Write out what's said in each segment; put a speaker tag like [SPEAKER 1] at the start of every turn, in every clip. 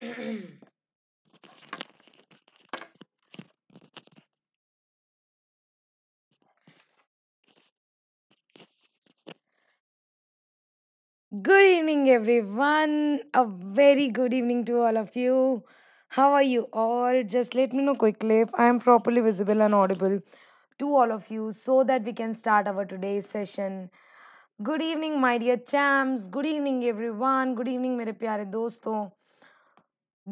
[SPEAKER 1] Good evening, everyone. A very good evening
[SPEAKER 2] to all of you. How are you all? Just let me know quickly if I am properly visible and audible to all of you so that we can start our today's session. Good evening, my dear champs. Good evening, everyone. Good evening, मेरे प्यारे दोस्तों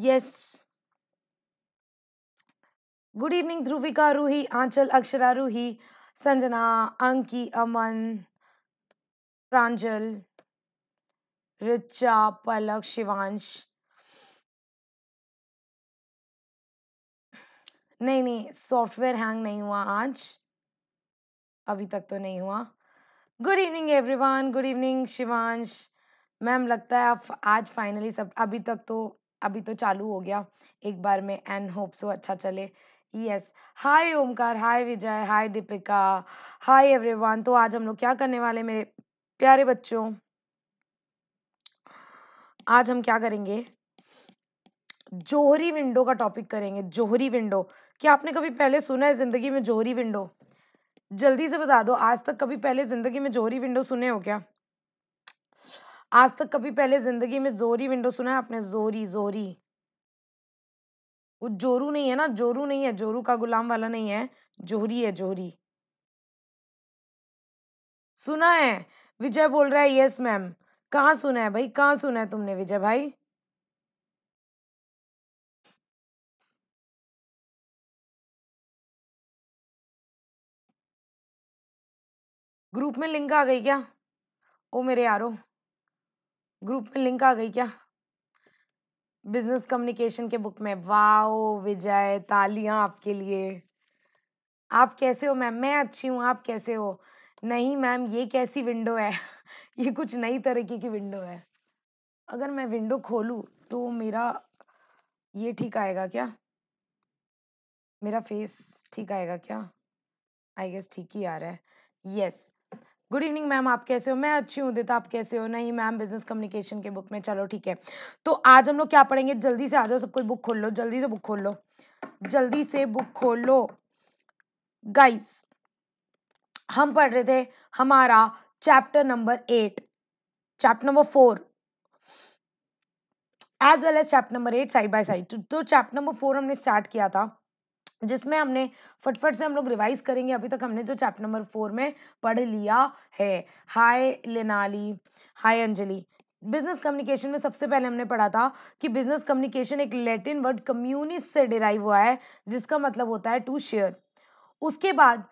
[SPEAKER 2] yes good evening Dhruvika Roohi Aanchal Akshara Roohi Sanjana Anki Aman प्रांजल रिचा पलक शिवांश
[SPEAKER 1] नहीं नहीं software hang नहीं हुआ आज अभी तक तो नहीं हुआ good evening everyone
[SPEAKER 2] good evening Shivansh ma'am लगता है आप आज फाइनली सब अभी तक तो अभी तो चालू हो गया एक बार में एंड होप सो अच्छा चले yes hi Omkar hi Vijay hi Deepika hi everyone तो आज हम लोग क्या करने वाले मेरे प्यारे बच्चों आज हम क्या करेंगे जोहरी विंडो का टॉपिक करेंगे जोहरी विंडो क्या आपने कभी पहले सुना है जिंदगी में जोहरी विंडो जल्दी से बता दो आज तक कभी पहले जिंदगी में जोहरी विंडो सुने हो क्या आज तक कभी पहले ज़िंदगी में ज़ोरी विंडो सुना है आपने ज़ोरी ज़ोरी? वो जोरू नहीं है ना, जोरू नहीं है, जोरू का गुलाम वाला नहीं है, जोहरी है, जोहरी। सुना है, विजय
[SPEAKER 1] बोल रहा है यस मैम। कहाँ सुना है भाई कहाँ सुना है तुमने विजय भाई? ग्रुप में लिंक आ गई क्या? ओ मेरे यारो ग्रुप में लिंक आ गई क्या
[SPEAKER 2] बिजनेस कम्युनिकेशन के बुक में वाओ विजय तालियां आपके लिए आप कैसे हो मैम मैं अच्छी हूँ आप कैसे हो नहीं मैम ये कैसी विंडो है ये कुछ नई तरीके की विंडो है अगर मैं विंडो खोलूँ तो मेरा ये ठीक आएगा क्या मेरा फेस ठीक आएगा क्या आई गेस ठीक ही आ रहा है यस गुड इवनिंग मैम आप कैसे हो मैं अच्छी हूँ दिता आप कैसे हो नहीं मैम बिजनेस कम्युनिकेशन के बुक में चलो ठीक है तो आज हम लोग क्या पढ़ेंगे जल्दी से आ जाओ सब कुछ बुक खोल लो जल्दी से बुक खोल लो जल्दी से बुक खोल लो गाइस हम पढ़ रहे थे हमारा chapter number eight chapter number four as well as chapter number eight side by side तो चैप्टर नंबर फोर हमने स्टार्ट किया था जिसमें हमने फटफट से हम लोग रिवाइज करेंगे अभी तक हमने जो चैप्टर नंबर फोर में पढ़ लिया है हाय लेनाली हाय अंजलि बिजनेस कम्युनिकेशन में सबसे पहले हमने पढ़ा था कि बिजनेस कम्युनिकेशन एक लैटिन वर्ड कम्युनिस से डिराइव हुआ है जिसका मतलब होता है टू शेयर उसके बाद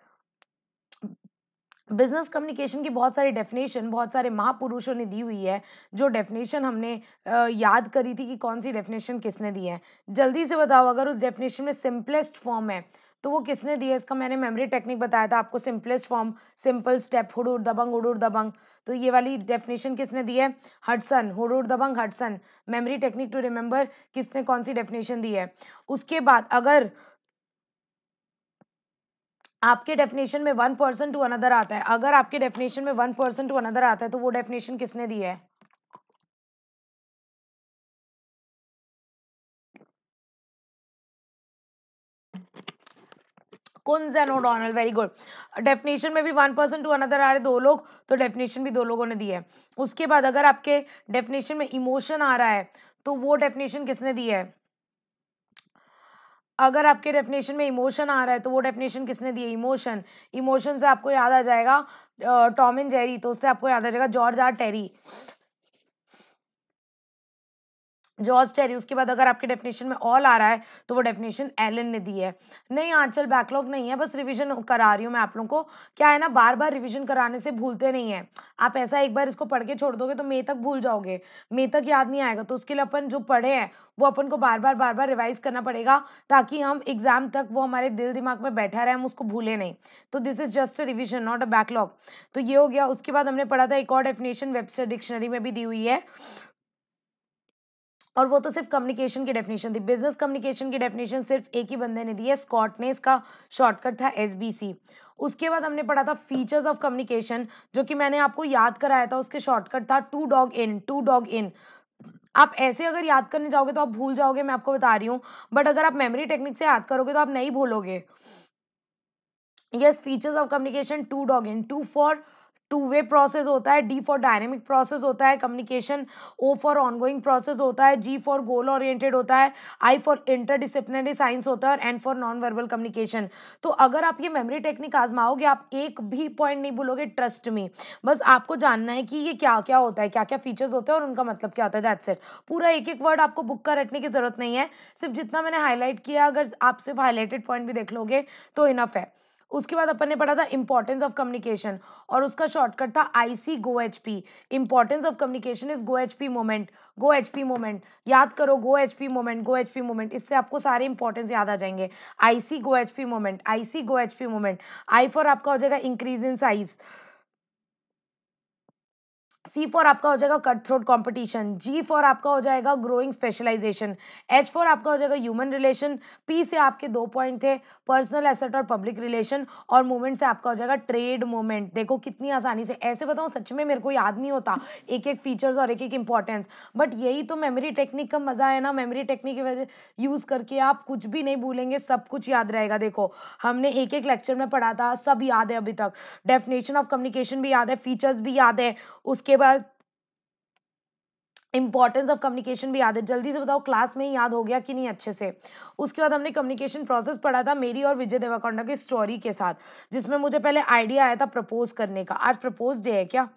[SPEAKER 2] बिजनेस कम्युनिकेशन की बहुत सारी डेफिनेशन बहुत सारे महापुरुषों ने दी हुई है जो डेफिनेशन हमने याद करी थी कि कौन सी डेफिनेशन किसने दी है जल्दी से बताओ अगर उस डेफिनेशन में सिंपलेस्ट फॉर्म है तो वो किसने दी है इसका मैंने मेमोरी टेक्निक बताया था आपको सिंपलेस्ट फॉर्म सिंपल स्टेप हुडूर दबंग हुडूर दबंग तो ये वाली डेफिनेशन किसने दी है हडसन हुडूर दबंग Hudson memory technique to remember किसने कौन सी डेफिनेशन दी है उसके बाद अगर आपके डेफिनेशन में वन पर्सन टू अनदर आता है अगर आपके डेफिनेशन में वन पर्सन टू अनदर आता है
[SPEAKER 1] तो वो डेफिनेशन किसने दी है
[SPEAKER 2] कुंज वेरी गुड डेफिनेशन में भी वन पर्सन टू अनदर आ रहे दो लोग तो डेफिनेशन भी दो लोगों ने दी है उसके बाद अगर आपके डेफिनेशन में इमोशन आ रहा है तो वो डेफिनेशन किसने दी है अगर आपके डेफिनेशन में इमोशन आ रहा है तो वो डेफिनेशन किसने दिए इमोशन इमोशन से आपको याद आ जाएगा टॉम एंड जेरी तो उससे आपको याद आ जाएगा George R Terry George Terry उसके बाद अगर आपके डेफिनेशन में ऑल आ रहा है तो वो डेफिनेशन एलन ने दी है नहीं आंचल बैकलॉग नहीं है बस रिवीजन करा रही हूँ मैं आप लोगों को क्या है ना बार बार रिवीजन कराने से भूलते नहीं है आप ऐसा एक बार इसको पढ़ के छोड़ दोगे तो मई तक भूल जाओगे मई तक याद नहीं आएगा तो उसके लिए अपन जो पढ़े हैं वो अपन को बार बार बार बार रिवाइज करना पड़ेगा ताकि हम एग्जाम तक वो हमारे दिल दिमाग में बैठा रहे हम उसको भूले नहीं तो this is just a revision not a backlog तो ये हो गया उसके बाद हमने पढ़ा था एक और डेफिनेशन वेबसाइट डिक्शनरी में भी दी हुई है और वो तो सिर्फ कम्युनिकेशन की डेफिनेशन थी बिजनेस कम्युनिकेशन की डेफिनेशन सिर्फ एक ही बंदे ने दी है स्कॉट ने इसका शॉर्टकट था एस उसके बाद हमने पढ़ा था फीचर्स ऑफ कम्युनिकेशन जो कि मैंने आपको याद कराया था उसके शॉर्टकट था two dog in two dog in आप ऐसे अगर याद करने जाओगे तो आप भूल जाओगे मैं आपको बता रही हूँ बट अगर आप मेमोरी टेक्निक से याद करोगे तो आप नहीं भूलोगे yes features of communication two dog in two for two way process होता है डी फॉर डायनेमिक प्रोसेस होता है communication O for ongoing process होता है जी फॉर गोल ओरिएंटेड होता है आई फॉर इंटरडिसिप्लिनरी साइंस होता है और N for non verbal communication तो अगर आप ये मेमोरी टेक्निक आजमाओगे आप एक भी पॉइंट नहीं भूलोगे ट्रस्ट में बस आपको जानना है कि ये क्या क्या होता है क्या क्या फीचर्स होते हैं और उनका मतलब क्या होता है दैट्स इट पूरा एक एक वर्ड आपको बुक का रटने की जरूरत नहीं है सिर्फ जितना मैंने हाईलाइट किया अगर आप सिर्फ हाईलाइटेड पॉइंट भी देख लोगे तो इनफ है उसके बाद अपन ने पढ़ा था इंपॉर्टेंस ऑफ कम्युनिकेशन और उसका शॉर्टकट था I C go H P importance of communication is go H P moment go H P moment याद करो go H P moment go H P moment इससे आपको सारे इंपॉर्टेंस याद आ जाएंगे I C go H P moment I C go H P moment I for आपका हो जाएगा increase in size C for आपका हो जाएगा cut throat competition G for आपका हो जाएगा ग्रोइंग स्पेशलाइजेशन एच फॉर आपका हो जाएगा ह्यूमन रिलेशन पी से आपके दो पॉइंट थे पर्सनल एसेट और पब्लिक रिलेशन और मूवमेंट से आपका हो जाएगा ट्रेड मूवमेंट देखो कितनी आसानी से ऐसे बताऊँ सच में मेरे को याद नहीं होता एक एक फीचर्स और एक एक इंपॉर्टेंस बट यही तो मेमोरी टेक्निक का मज़ा है ना मेमोरी टेक्निक की वजह यूज़ करके आप कुछ भी नहीं भूलेंगे सब कुछ याद रहेगा देखो हमने एक एक लेक्चर में पढ़ा था सब याद है अभी तक डेफिनेशन ऑफ कम्युनिकेशन भी याद है फीचर्स भी याद है उसके बाद बाद इंपॉर्टेंस ऑफ कम्युनिकेशन भी याद है जल्दी से बताओ क्लास में ही याद हो गया कि नहीं अच्छे से उसके बाद हमने कम्युनिकेशन प्रोसेस पढ़ा था मेरी और विजय देवाकोंडा की स्टोरी के साथ जिसमें मुझे पहले आइडिया आया था प्रपोज करने का आज प्रपोज डे है क्या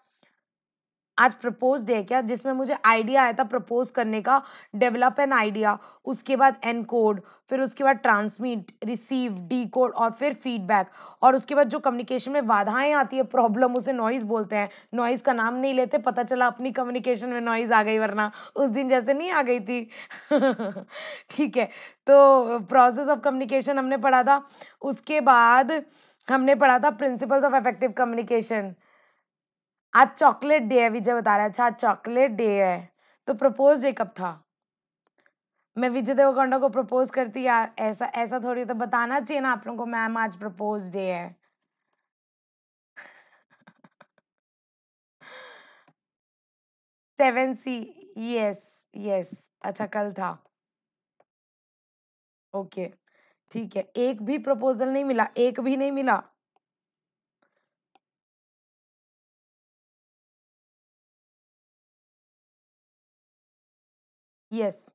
[SPEAKER 2] आज प्रपोज डे है क्या जिसमें मुझे आइडिया आया था प्रपोज करने का डेवलप एन आइडिया उसके बाद एन कोड फिर उसके बाद ट्रांसमिट रिसीव डी कोड और फिर फीडबैक और उसके बाद जो कम्युनिकेशन में बाधाएं आती है प्रॉब्लम उसे नॉइज़ बोलते हैं नॉइज़ का नाम नहीं लेते पता चला अपनी कम्युनिकेशन में नॉइज़ आ गई वरना उस दिन जैसे नहीं आ गई थी ठीक है तो प्रोसेस ऑफ कम्युनिकेशन हमने पढ़ा था उसके बाद हमने पढ़ा था प्रिंसिपल्स ऑफ इफेक्टिव कम्युनिकेशन आज चॉकलेट डे है विजय बता रहा है अच्छा आज चॉकलेट डे है तो प्रपोज डे कब था मैं विजय देवकोंडा को प्रपोज करती यार ऐसा ऐसा थोड़ी तो बताना चाहिए ना आप लोगों को मैम आज प्रपोज
[SPEAKER 1] डे है सेवन सी यस यस अच्छा कल था ओके ठीक है एक भी प्रपोजल नहीं मिला एक भी नहीं मिला यस।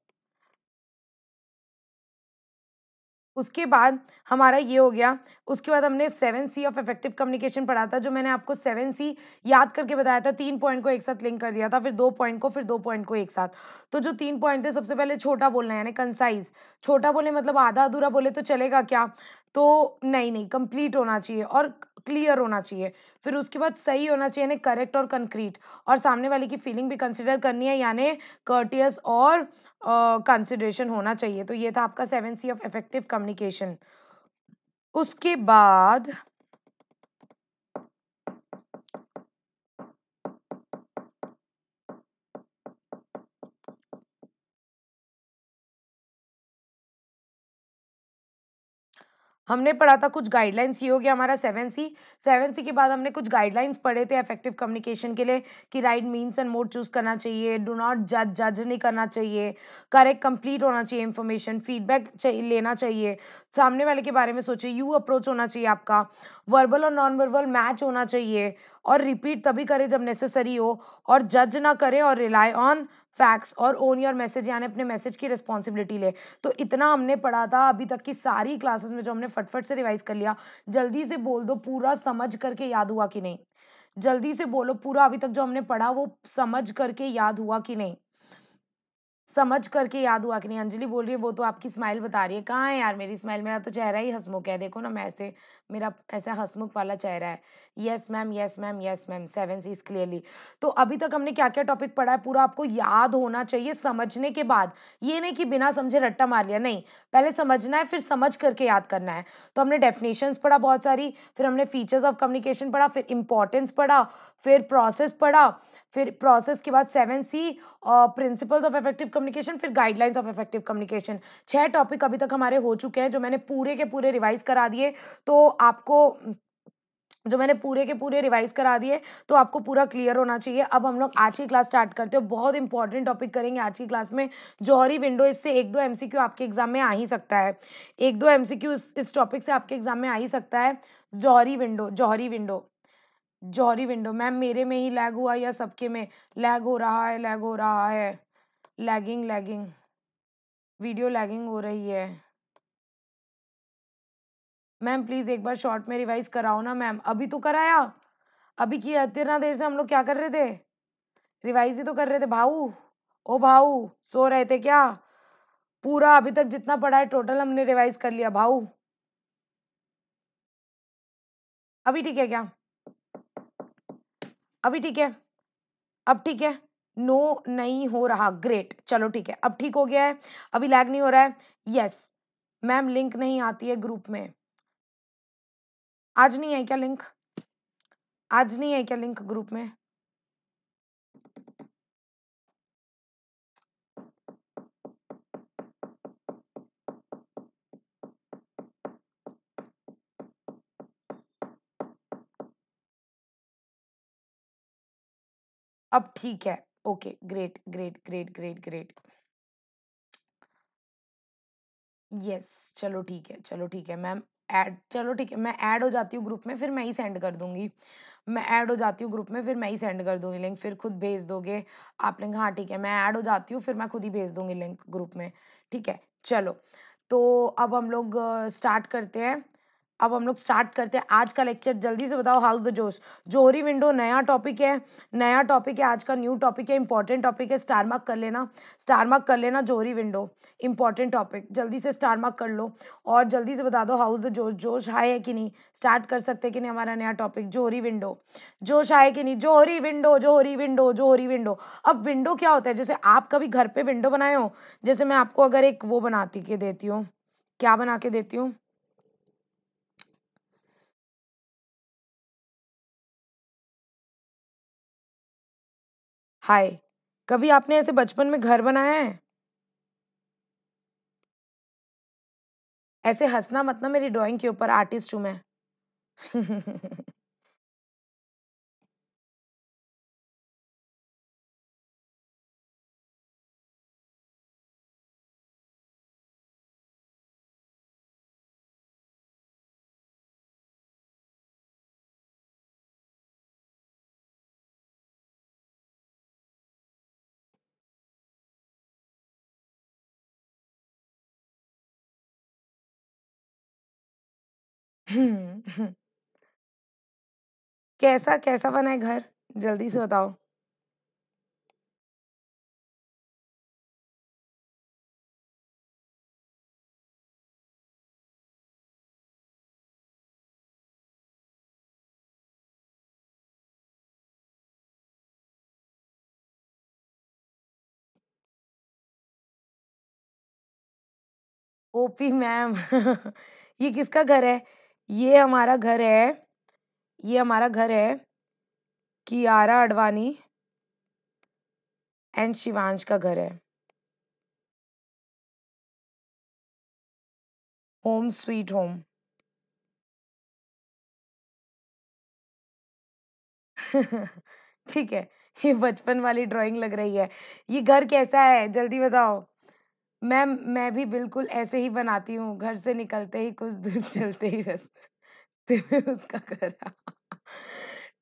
[SPEAKER 1] उसके बाद हमारा ये हो गया उसके
[SPEAKER 2] बाद हमने seven C of effective communication पढ़ा था जो मैंने आपको सेवन सी याद करके बताया था तीन पॉइंट को एक साथ लिंक कर दिया था फिर दो पॉइंट को फिर दो पॉइंट को एक साथ तो जो तीन पॉइंट थे सबसे पहले छोटा बोलना यानी कंसाइज छोटा बोले मतलब आधा अधूरा बोले तो चलेगा क्या तो नहीं नहीं कंप्लीट होना चाहिए और क्लियर होना चाहिए फिर उसके बाद सही होना चाहिए यानी करेक्ट और कंक्रीट और सामने वाले की फीलिंग भी कंसिडर करनी है यानी कर्टियस और कंसिडरेशन uh, होना चाहिए तो ये था आपका seven C of effective communication उसके
[SPEAKER 1] बाद हमने पढ़ा था कुछ गाइडलाइंस
[SPEAKER 2] ये हो गया हमारा सेवन सी सेवन सी के बाद हमने कुछ गाइडलाइंस पढ़े थे इफेक्टिव कम्युनिकेशन के लिए कि right means and mode choose करना चाहिए डो नॉट जज जज नहीं करना चाहिए करेक्ट कंप्लीट होना चाहिए इन्फॉर्मेशन फीडबैक लेना चाहिए सामने वाले के बारे में सोचिए यू अप्रोच होना चाहिए आपका वर्बल और नॉन वर्बल मैच होना चाहिए और रिपीट तभी करें जब नेसेसरी हो और जज ना करें और रिलाई ऑन फैक्ट्स और ओन योर मैसेज यानी अपने मैसेज की रिस्पॉन्सिबिलिटी ले तो इतना हमने पढ़ा था अभी तक की सारी क्लासेस में जो हमने फटफट से रिवाइज कर लिया जल्दी से बोल दो पूरा समझ करके याद हुआ कि नहीं जल्दी से बोलो पूरा अभी तक जो हमने पढ़ा वो समझ करके याद हुआ कि नहीं समझ करके याद हुआ कि नहीं अंजलि बोल रही है वो तो आपकी स्माइल बता रही है कहाँ है यार मेरी स्माइल मेरा तो चेहरा ही हंसमुख है देखो ना मैं ऐसे मेरा ऐसा हंसमुख वाला चेहरा है yes ma'am yes ma'am yes ma'am seven Cs clearly तो अभी तक हमने क्या क्या टॉपिक पढ़ा है पूरा आपको याद होना चाहिए समझने के बाद ये नहीं कि बिना समझे रट्टा मार लिया नहीं पहले समझना है फिर समझ करके याद करना है तो हमने डेफिनेशंस पढ़ा बहुत सारी फिर हमने फीचर्स ऑफ कम्युनिकेशन पढ़ा फिर इंपॉर्टेंस पढ़ा फिर प्रोसेस पढ़ा फिर प्रोसेस के बाद seven C principles of effective communication फिर गाइडलाइंस ऑफ इफेक्टिव कम्युनिकेशन छह टॉपिक अभी तक हमारे हो चुके हैं जो मैंने पूरे के पूरे रिवाइज करा दिए तो आपको जो मैंने पूरे के पूरे रिवाइज करा दिए तो आपको पूरा क्लियर होना चाहिए अब हम लोग आज की क्लास स्टार्ट करते हैं बहुत इंपॉर्टेंट टॉपिक करेंगे आज की क्लास में जौहरी विंडो इससे एक दो एमसीक्यू आपके एग्जाम में आ ही सकता है एक दो एमसीक्यू इस इस टॉपिक से आपके एग्जाम में आ ही सकता है Johari window Johari window Johari window ma'am मेरे में ही लैग हुआ या सबके में लैग हो रहा है लैग हो रहा है लैगिंग लैगिंग वीडियो लैगिंग हो रही है मैम प्लीज़ एक बार शॉर्ट में रिवाइज कराओ ना मैम अभी तो कराया अभी किया इतना देर से हम लोग क्या कर रहे थे रिवाइज ही तो कर रहे थे भाऊ ओ भाऊ सो रहे थे क्या पूरा अभी तक जितना पढ़ा है टोटल हमने रिवाइज कर लिया भाऊ अभी ठीक है क्या अभी ठीक है अब ठीक है नो नहीं हो रहा ग्रेट चलो ठीक है अब ठीक हो गया है अभी लैग नहीं हो रहा है यस मैम लिंक नहीं आती है ग्रुप में आज नहीं है क्या लिंक आज नहीं है क्या लिंक ग्रुप में
[SPEAKER 1] अब ठीक है okay great great great great great
[SPEAKER 2] yes चलो ठीक है चलो ठीक है मैम ऐड चलो ठीक है मैं ऐड हो जाती हूँ ग्रुप में फिर मैं ही सेंड कर दूंगी मैं ऐड हो जाती हूँ ग्रुप में फिर मैं ही सेंड कर दूंगी लिंक फिर खुद भेज दोगे आप लिंक हाँ ठीक है मैं ऐड हो जाती हूँ फिर मैं खुद ही भेज दूँगी लिंक ग्रुप में ठीक है चलो तो अब हम लोग स्टार्ट करते हैं अब हम लोग स्टार्ट करते हैं आज का लेक्चर जल्दी से बताओ हाउस द जोश जोहरी विंडो नया टॉपिक है नया टॉपिक है आज का न्यू टॉपिक है इंपॉर्टेंट टॉपिक है स्टार मार्क कर लेना स्टार मार्क कर लेना जोहरी विंडो इंपॉर्टेंट टॉपिक जल्दी से स्टार मार्क कर लो और जल्दी से बता दो हाउस द जोश जोश हाई है कि नहीं स्टार्ट कर सकते कि नहीं हमारा नया टॉपिक जोहरी विंडो जोश हाई है कि नहीं Johari window Johari window Johari window अब विंडो क्या होता है जैसे आप कभी घर पर विंडो बनाए हो जैसे मैं आपको अगर
[SPEAKER 1] एक वो बनाती के देती हूँ क्या बना के देती हूँ हाय कभी आपने ऐसे बचपन में घर बनाया है ऐसे हंसना मत ना मेरी ड्राइंग के ऊपर आर्टिस्ट हूं मैं हम्म। कैसा कैसा बना है घर? जल्दी से बताओ। ओपी मैम ये किसका घर है? ये हमारा
[SPEAKER 2] घर है ये हमारा घर है कियारा अडवाणी
[SPEAKER 1] एंड शिवांश का घर है होम स्वीट होम ठीक है ये
[SPEAKER 2] बचपन वाली ड्राइंग लग रही है ये घर कैसा है जल्दी बताओ मैम मैं भी बिल्कुल ऐसे ही बनाती हूँ, घर से निकलते ही कुछ दूर चलते ही रास्ते तो में उसका घर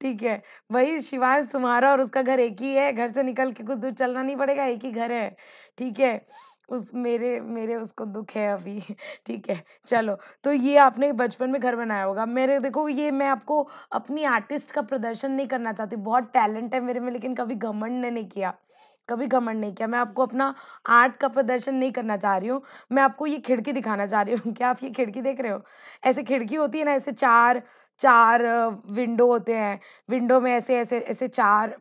[SPEAKER 2] ठीक है, वही शिवांश तुम्हारा और उसका घर एक ही है, घर से निकल के कुछ दूर चलना नहीं पड़ेगा, एक ही घर है, ठीक है? उस मेरे मेरे उसको दुख है अभी ठीक है, चलो तो ये आपने बचपन में घर बनाया होगा, मेरे देखो ये मैं आपको अपनी आर्टिस्ट का प्रदर्शन नहीं करना चाहती, बहुत टैलेंट है मेरे में लेकिन कभी घमंड ने नहीं किया। कभी घमंड नहीं किया मैं आपको अपना आर्ट का प्रदर्शन नहीं करना चाह रही हूँ मैं आपको ये खिड़की दिखाना चाह रही हूँ क्या आप ये खिड़की देख रहे हो ऐसे खिड़की होती है ना ऐसे चार चार विंडो होते हैं विंडो में ऐसे ऐसे ऐसे चार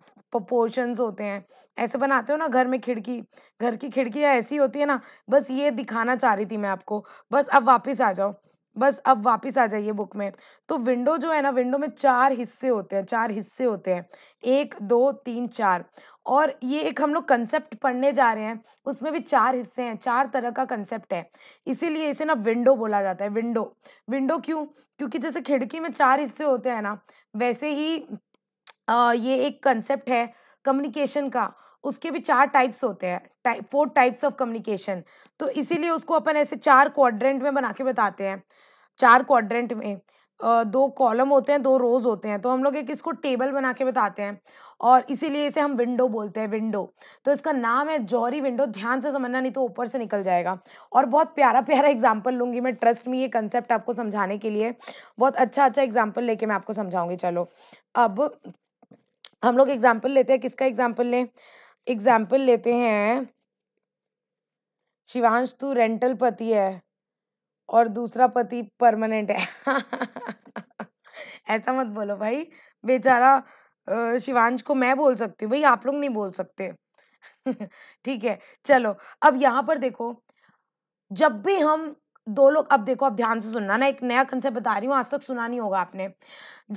[SPEAKER 2] पोर्शन होते हैं ऐसे बनाते हो ना घर में खिड़की घर की खिड़कियाँ ऐसी होती है ना बस ये दिखाना चाह रही थी मैं आपको बस अब वापस आ जाओ बस अब वापस आ जाइए बुक में तो विंडो जो है ना विंडो में चार हिस्से होते हैं चार हिस्से होते हैं एक दो तीन चार और ये एक हम लोग कंसेप्ट पढ़ने जा रहे हैं उसमें भी चार हिस्से हैं चार तरह का कंसेप्ट है इसीलिए इसे ना विंडो बोला जाता है विंडो विंडो क्यों क्योंकि जैसे खिड़की में चार हिस्से होते हैं ना वैसे ही आ, ये एक कंसेप्ट है कम्युनिकेशन का उसके भी चार टाइप्स होते हैं type four types of communication तो इसीलिए उसको अपन ऐसे चार क्वाड्रेंट में बना के बताते हैं चार क्वाड्रेंट में दो कॉलम होते हैं दो रोज होते हैं तो हम लोग एक इसको टेबल बना के बताते हैं और इसीलिए इसे हम विंडो बोलते हैं विंडो तो इसका नाम है जौरी विंडो ध्यान से समझना नहीं तो ऊपर से निकल जाएगा और बहुत प्यारा प्यारा एग्जाम्पल लूँगी मैं ट्रस्ट में ये कंसेप्ट आपको समझाने के लिए बहुत अच्छा अच्छा एग्जाम्पल लेके मैं आपको समझाऊँगी चलो अब हम लोग एग्जाम्पल लेते हैं किसका एग्जाम्पल लें एग्जाम्पल लेते हैं शिवांश तू रेंटल पति है और दूसरा पति परमानेंट है ऐसा मत बोलो भाई बेचारा शिवांश को मैं बोल सकती हूँ भाई आप लोग नहीं बोल सकते ठीक है चलो अब यहाँ पर देखो जब भी हम दो लोग अब देखो अब ध्यान से सुनना ना एक नया कंसेप्ट बता रही हूँ आज तक सुना नहीं होगा आपने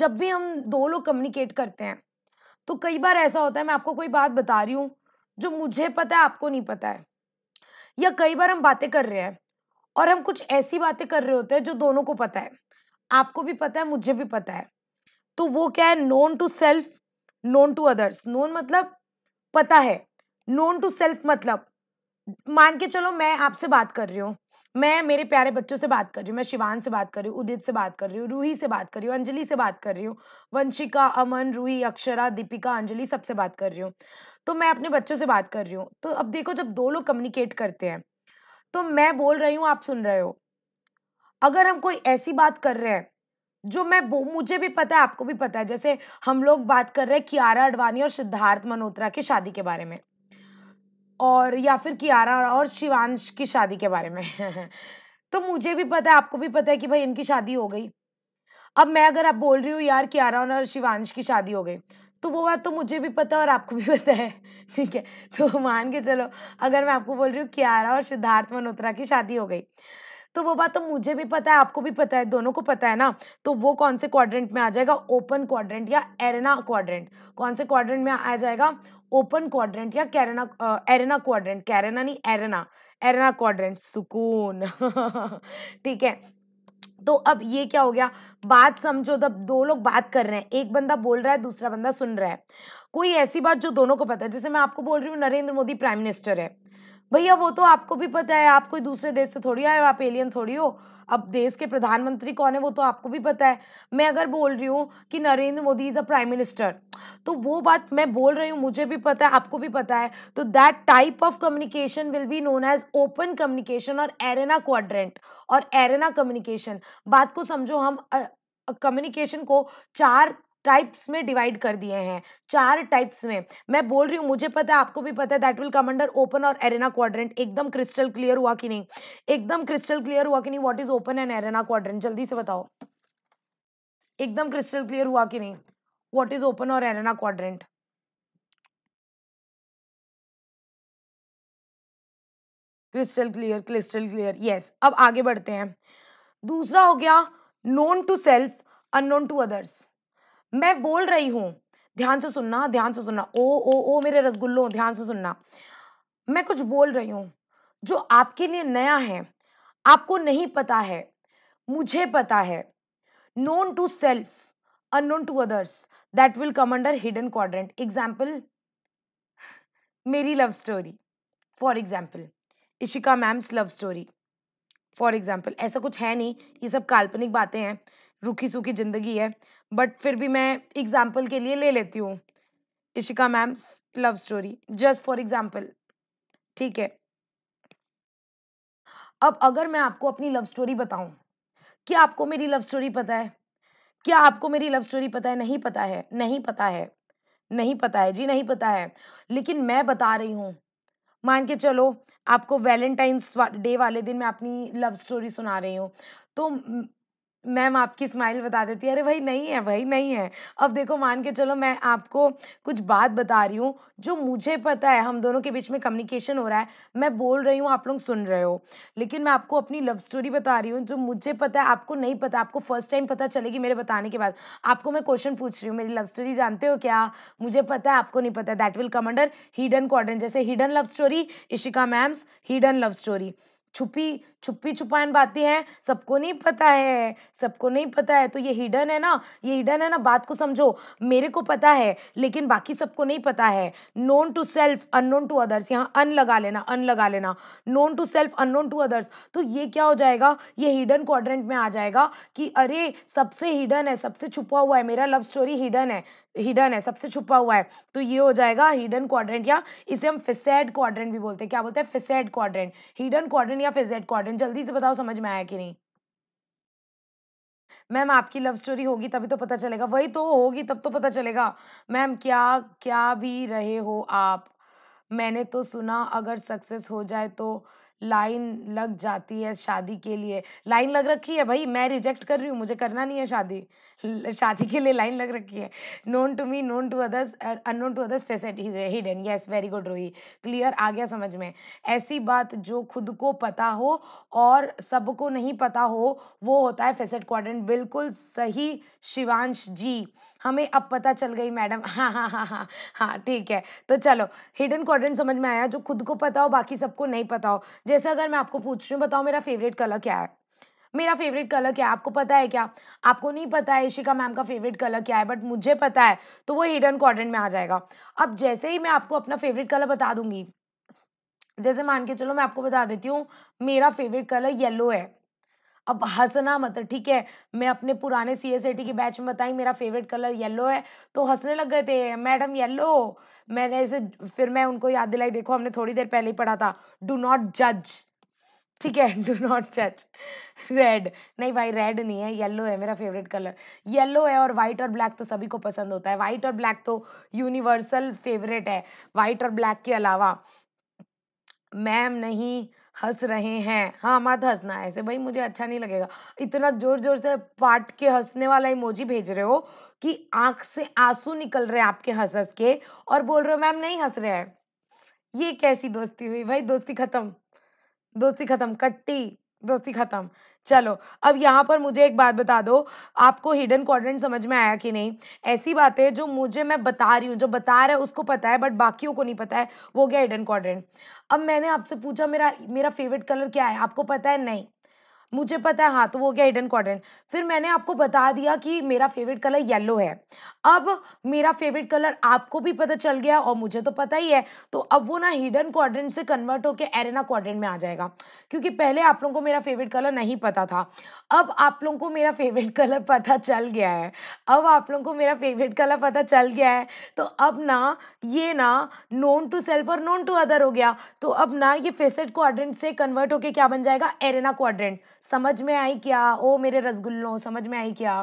[SPEAKER 2] जब भी हम दो लोग कम्युनिकेट करते हैं तो कई बार ऐसा होता है मैं आपको कोई बात बता रही हूँ जो मुझे पता है आपको नहीं पता है या कई बार हम बातें कर रहे हैं और हम कुछ ऐसी बातें कर रहे होते हैं जो दोनों को पता है आपको भी पता है मुझे भी पता है तो वो क्या है known to self known to others known मतलब पता है नोन टू सेल्फ मतलब मान के चलो मैं आपसे बात कर रही हूँ मैं मेरे प्यारे बच्चों से बात कर रही हूँ मैं शिवान से बात कर रही हूँ उदित से बात कर रही हूँ रूही से बात कर रही हूँ अंजलि से बात कर रही हूँ वंशिका अमन रूही अक्षरा दीपिका अंजलि सबसे बात कर रही हूँ तो मैं अपने बच्चों से बात कर रही हूँ तो अब देखो जब दो लोग कम्युनिकेट करते हैं तो मैं बोल रही हूँ आप सुन रहे हो अगर हम कोई ऐसी बात कर रहे हैं जो मैं मुझे भी पता है आपको भी पता है जैसे हम लोग बात कर रहे हैं कियारा अडवाणी और सिद्धार्थ मल्होत्रा की शादी के बारे में और या फिर कियारा और शिवांश की शादी के बारे में तो मुझे भी पता है आपको भी पता है कि भाई इनकी शादी हो गई अब मैं अगर आप बोल रही हूँ यार कियारा और शिवांश की शादी हो गई तो वो बात तो मुझे भी पता है और आपको भी पता है ठीक है तो मान के चलो अगर मैं आपको बोल रही हूँ कियारा और सिद्धार्थ मल्होत्रा की शादी हो गई तो वो बात तो मुझे भी पता है आपको भी पता है दोनों को पता है ना तो वो कौन से क्वाड्रेंट में आ जाएगा ओपन क्वाड्रेंट या एरेना क्वाड्रेंट कौन से क्वाड्रेंट में आ जाएगा ओपन क्वाड्रेंट या कैरेना एरेना क्वाड्रेंट कैरेना नहीं एरेना एरेना क्वाड्रेंट सुकून ठीक है तो अब ये क्या हो गया बात समझो जब दो लोग बात कर रहे हैं एक बंदा बोल रहा है दूसरा बंदा सुन रहा है कोई ऐसी बात जो दोनों को पता है जैसे मैं आपको बोल रही हूँ नरेंद्र मोदी प्राइम मिनिस्टर है भैया वो तो आपको भी पता है आप कोई दूसरे देश से थोड़ी आए हो आप एलियन थोड़ी हो अब देश के प्रधानमंत्री कौन है वो तो आपको भी पता है मैं अगर बोल रही हूँ कि Narendra Modi is a prime minister तो वो बात मैं बोल रही हूँ मुझे भी पता है आपको भी पता है तो that type of communication will be known as open communication और एरेना क्वाड्रेंट और एरेना कम्युनिकेशन बात को समझो हम कम्युनिकेशन को चार टाइप्स में डिवाइड कर दिए हैं चार टाइप्स में मैं बोल रही हूँ मुझे पता है आपको भी पता है that will come under open और एरेना क्वाड्रेंट एकदम क्रिस्टल क्लियर हुआ कि नहीं एकदम क्रिस्टल क्लियर हुआ कि नहीं what is open and arena quadrant जल्दी से बताओ
[SPEAKER 1] एकदम क्रिस्टल क्लियर हुआ कि नहीं व्हाट इज ओपन और arena quadrant crystal clear crystal clear yes अब आगे बढ़ते हैं दूसरा हो गया known to self
[SPEAKER 2] unknown to others मैं बोल रही हूँ ध्यान से सुनना ध्यान से सुनना ओ ओ ओ मेरे रसगुल्लो ध्यान से सुनना मैं कुछ बोल रही हूँ जो आपके लिए नया है आपको नहीं पता है मुझे पता है known to self unknown to others that will come under hidden quadrant example मेरी love story for example Ishika ma'am's love story for example ऐसा कुछ है नहीं ये सब काल्पनिक बातें हैं रूखी सूखी ज़िंदगी है बट फिर भी मैं एग्जाम्पल के लिए ले लेती हूँ Ishika ma'am love story just for example ठीक है अब अगर मैं आपको अपनी लव स्टोरी बताऊं क्या आपको मेरी लव स्टोरी पता है क्या आपको मेरी लव स्टोरी पता है नहीं पता है नहीं पता है नहीं पता है जी नहीं पता है लेकिन मैं बता रही हूँ मान के चलो आपको वैलेंटाइंस डे वाले दिन मैं अपनी लव स्टोरी सुना रही हूँ तो मैम आपकी स्माइल बता देती है अरे वही नहीं है वही नहीं है अब देखो मान के चलो मैं आपको कुछ बात बता रही हूँ जो मुझे पता है हम दोनों के बीच में कम्युनिकेशन हो रहा है मैं बोल रही हूँ आप लोग सुन रहे हो लेकिन मैं आपको अपनी लव स्टोरी बता रही हूँ जो मुझे पता है आपको नहीं पता आपको फर्स्ट टाइम पता चलेगी मेरे बताने के बाद आपको मैं क्वेश्चन पूछ रही हूँ मेरी लव स्टोरी जानते हो क्या मुझे पता है आपको नहीं पता that will come under hidden कॉर्डन जैसे hidden love story Ishika ma'am's hidden love story छुपी छुपी छुपाइन बातें हैं सबको नहीं पता है सबको नहीं पता है तो ये हिडन है ना ये हिडन है ना बात को समझो मेरे को पता है लेकिन बाकी सबको नहीं पता है known to self unknown to others यहाँ अन लगा लेना अन लगा लेना known to self unknown to others तो ये क्या हो जाएगा ये हिडन क्वाड्रेंट में आ जाएगा कि अरे सबसे हिडन है सबसे छुपा हुआ है मेरा लव स्टोरी हिडन है हिडन है सबसे छुपा हुआ है तो ये हो जाएगा हिडन क्वाड्रेंट या इसे हम फिसेड क्वाड्रेंट भी बोलते हैं क्या बोलते हैं फिसेड क्वाड्रेंट हिडन क्वाड्रेंट या फिसेड क्वाड्रेंट जल्दी से बताओ समझ में आया कि नहीं मैम आपकी लव स्टोरी होगी तभी तो पता चलेगा वही तो होगी तब तो पता चलेगा मैम क्या क्या भी रहे हो आप मैंने तो सुना अगर सक्सेस हो जाए तो लाइन लग जाती है शादी के लिए लाइन लग रखी है भाई मैं रिजेक्ट कर रही हूँ मुझे करना नहीं है शादी शादी के लिए लाइन लग रखी है known to me known to others unknown to others फेसेट hidden yes very good Rohi clear आ गया समझ में ऐसी बात जो खुद को पता हो और सबको नहीं पता हो वो होता है फेसेट क्वाड्रेंट बिल्कुल सही शिवांश जी हमें अब पता चल गई मैडम हाँ हाँ हाँ हाँ हाँ ठीक है तो चलो हिडन क्वाड्रेंट समझ में आया जो खुद को पता हो बाकी सबको नहीं पता हो जैसे अगर मैं आपको पूछ रही हूँ बताओ मेरा फेवरेट कलर क्या है मेरा फेवरेट कलर क्या है आपको पता है क्या आपको नहीं पता है इशिका मैम का फेवरेट कलर क्या है बट मुझे पता है तो वो हिडन क्वाड्रेंट में आ जाएगा अब जैसे ही मैं आपको अपना फेवरेट कलर बता दूंगी जैसे मान के चलो मैं आपको बता देती हूँ मेरा फेवरेट कलर येलो है अब हंसना मत ठीक है मैं अपने पुराने सी एस के बैच में बताई मेरा फेवरेट कलर येलो है तो हंसने लग गए थे मैडम येलो मैंने ऐसे फिर मैं उनको याद दिलाई देखो हमने थोड़ी देर पहले ही पढ़ा था डू नॉट जज ठीक है डू नॉट टच रेड नहीं भाई रेड नहीं है येलो है मेरा फेवरेट कलर येलो है और वाइट और ब्लैक तो सभी को पसंद होता है वाइट और ब्लैक तो यूनिवर्सल फेवरेट है वाइट और ब्लैक के अलावा मैम नहीं हंस रहे हैं हाँ मत हंसना ऐसे भाई मुझे अच्छा नहीं लगेगा इतना जोर जोर से पाट के हंसने वाला इमोजी भेज रहे हो कि आंख से आंसू निकल रहे हैं आपके हंस हंस के और बोल रहे हो मैम नहीं हंस रहे हैं ये कैसी दोस्ती हुई भाई दोस्ती खत्म दोस्ती खत्म कट्टी दोस्ती खत्म चलो अब यहाँ पर मुझे एक बात बता दो आपको हिडन क्वाड्रेंट समझ में आया कि नहीं ऐसी बातें जो मुझे मैं बता रही हूँ जो बता रहा है उसको पता है बट बाकियों को नहीं पता है वो क्या हिडन क्वाड्रेंट अब मैंने आपसे पूछा मेरा मेरा फेवरेट कलर क्या है आपको पता है नहीं मुझे पता है हाँ तो वो क्या हिडन क्वाड्रेंट फिर मैंने आपको बता दिया कि मेरा फेवरेट कलर येलो है अब मेरा फेवरेट कलर आपको भी पता चल गया और मुझे तो पता ही है तो अब वो ना हिडन क्वाड्रेंट से कन्वर्ट होकर एरेना क्वाड्रेंट में आ जाएगा क्योंकि पहले आप लोगों को मेरा फेवरेट कलर नहीं पता था अब आप लोगों को मेरा फेवरेट कलर पता चल गया है अब आप लोगों को मेरा फेवरेट कलर पता चल गया है तो अब ना ये ना नोन टू सेल्फ और नोन टू अदर हो गया तो अब ना ये फेसेट क्वाड्रेंट से कन्वर्ट होकर क्या बन जाएगा एरेना क्वाड्रेंट समझ में आई क्या ओ मेरे रसगुल्लों समझ में आई क्या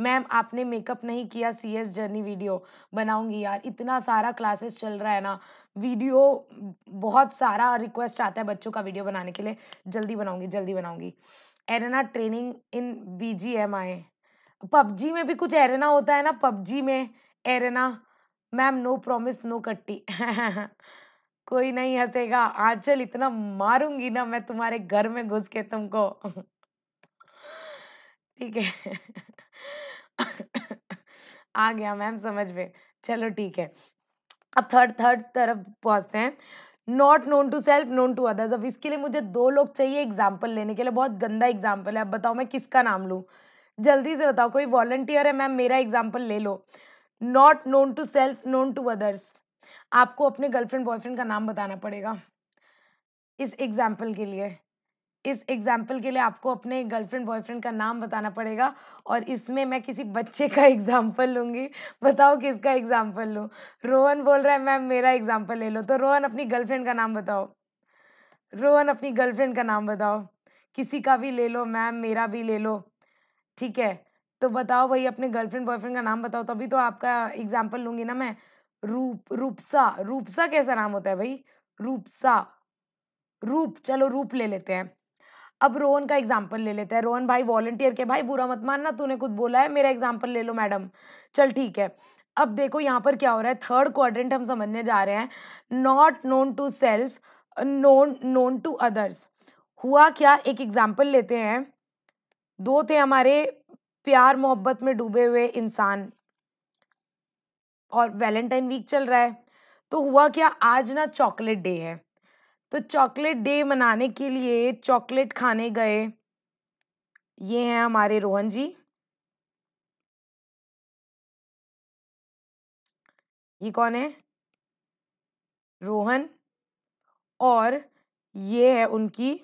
[SPEAKER 2] मैम आपने मेकअप नहीं किया सी एस जर्नी वीडियो बनाऊंगी यार इतना सारा क्लासेस चल रहा है ना वीडियो बहुत सारा रिक्वेस्ट आता है बच्चों का वीडियो बनाने के लिए जल्दी बनाऊंगी जल्दी बनाऊंगी arena training in B G M I PUBG में भी कुछ एरेना होता है ना पबजी में arena ma'am no promise no कट्टी कोई नहीं हंसेगा आंचल इतना मारूंगी ना मैं तुम्हारे घर में घुस के तुमको ठीक है आ गया मैम समझ में चलो ठीक है अब थर्ड थर्ड तरफ पहुंचते हैं not known to self known to others अब इसके लिए मुझे दो लोग चाहिए एग्जाम्पल लेने के लिए बहुत गंदा एग्जाम्पल है अब बताओ मैं किसका नाम लूँ जल्दी से बताओ कोई वॉलंटियर है मैम मेरा एग्जाम्पल ले लो not known to self known to others आपको अपने गर्लफ्रेंड बॉयफ्रेंड का नाम बताना पड़ेगा इस एग्जाम्पल के लिए इस एग्जाम्पल के लिए आपको अपने गर्लफ्रेंड बॉयफ्रेंड का नाम बताना पड़ेगा और इसमें मैं किसी बच्चे का एग्जाम्पल लूँगी बताओ किसका एग्जाम्पल लूँ रोहन बोल रहा है मैम मेरा एग्जाम्पल ले लो तो रोहन अपनी गर्लफ्रेंड का नाम बताओ रोहन अपनी गर्लफ्रेंड का नाम बताओ किसी का भी ले लो मैम मेरा भी ले लो ठीक है तो बताओ भाई अपने गर्लफ्रेंड बॉयफ्रेंड का नाम बताओ तभी तो आपका एग्जाम्पल लूँगी ना मैं रूप रूपसा रूपसा कैसा नाम होता है भाई रूपसा रूप चलो रूप ले लेते हैं अब रोहन का एग्जाम्पल ले लेते हैं रोहन भाई वॉलंटियर के भाई बुरा मत मानना तूने खुद बोला है मेरा एग्जाम्पल ले लो मैडम चल ठीक है अब देखो यहाँ पर क्या हो रहा है थर्ड क्वाड्रेंट हम समझने जा रहे हैं not known to self known known to others हुआ क्या एक एग्जाम्पल लेते हैं दो थे हमारे प्यार मोहब्बत में डूबे हुए इंसान और वैलेंटाइन वीक चल रहा है तो हुआ क्या आज ना चॉकलेट डे है तो चॉकलेट डे मनाने के लिए चॉकलेट
[SPEAKER 1] खाने गए ये हैं हमारे रोहन जी ये कौन है रोहन और ये है उनकी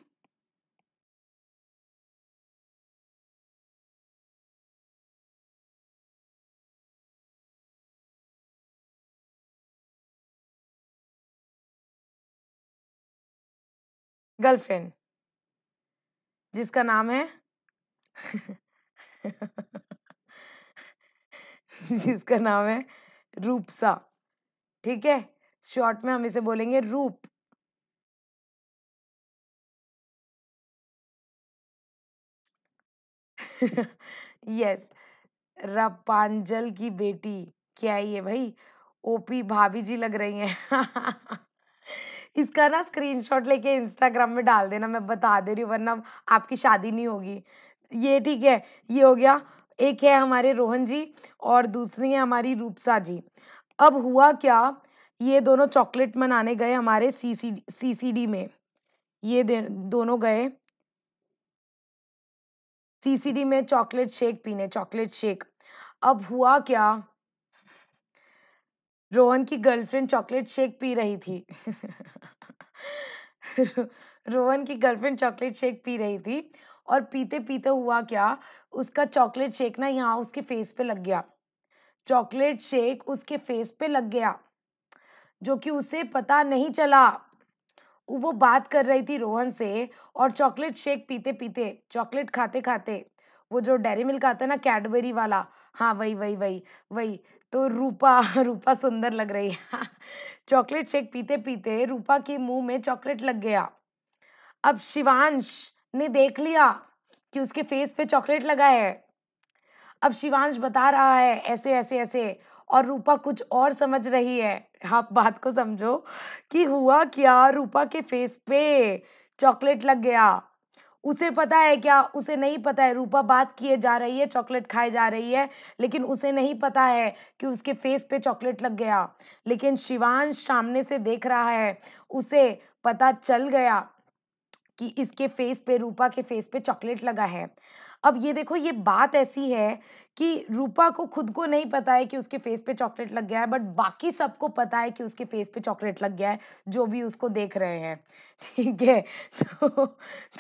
[SPEAKER 1] गर्लफ्रेंड जिसका नाम है जिसका नाम है रूपसा ठीक है शॉर्ट में हम इसे बोलेंगे रूप यस
[SPEAKER 2] रपांजल की बेटी क्या है ये भाई ओपी भाभी जी लग रही हैं इसका ना स्क्रीनशॉट लेके इंस्टाग्राम में डाल देना मैं बता दे रही हूँ वरना आपकी शादी नहीं होगी ये ठीक है ये हो गया एक है हमारे रोहन जी और दूसरी है हमारी रूपसा जी अब हुआ क्या ये दोनों चॉकलेट मनाने गए हमारे सी सी डी में ये दोनों गए सीसीडी में चॉकलेट शेक पीने चॉकलेट शेक अब हुआ क्या रोहन की गर्लफ्रेंड चॉकलेट शेक पी रही थी रोहन की गर्लफ्रेंड चॉकलेट शेक पी रही थी और पीते पीते हुआ क्या उसका चॉकलेट शेक ना यहाँ उसके फेस पे लग गया चॉकलेट शेक उसके फेस पे लग गया जो कि उसे पता नहीं चला वो बात कर रही थी रोहन से और चॉकलेट शेक पीते पीते चॉकलेट खाते खाते वो जो डेरी मिल्क आता है ना कैडबेरी वाला हाँ वही वही वही वही तो रूपा रूपा सुंदर लग रही है चॉकलेट शेक पीते पीते रूपा के मुंह में चॉकलेट लग गया अब शिवांश ने देख लिया कि उसके फेस पे चॉकलेट लगा है अब शिवांश बता रहा है ऐसे ऐसे ऐसे और रूपा कुछ और समझ रही है आप बात को समझो कि हुआ क्या रूपा के फेस पे चॉकलेट लग गया उसे पता है क्या उसे नहीं पता है रूपा बात किए जा रही है चॉकलेट खाए जा रही है लेकिन उसे नहीं पता है कि उसके फेस पे चॉकलेट लग गया लेकिन शिवांश सामने से देख रहा है उसे पता चल गया कि इसके फेस पे रूपा के फेस पे चॉकलेट लगा है अब ये देखो ये बात ऐसी है कि रूपा को खुद को नहीं पता है कि उसके फेस पे चॉकलेट लग गया है बट बाकी सबको पता है कि उसके फेस पे चॉकलेट लग गया है जो भी उसको देख रहे हैं ठीक है तो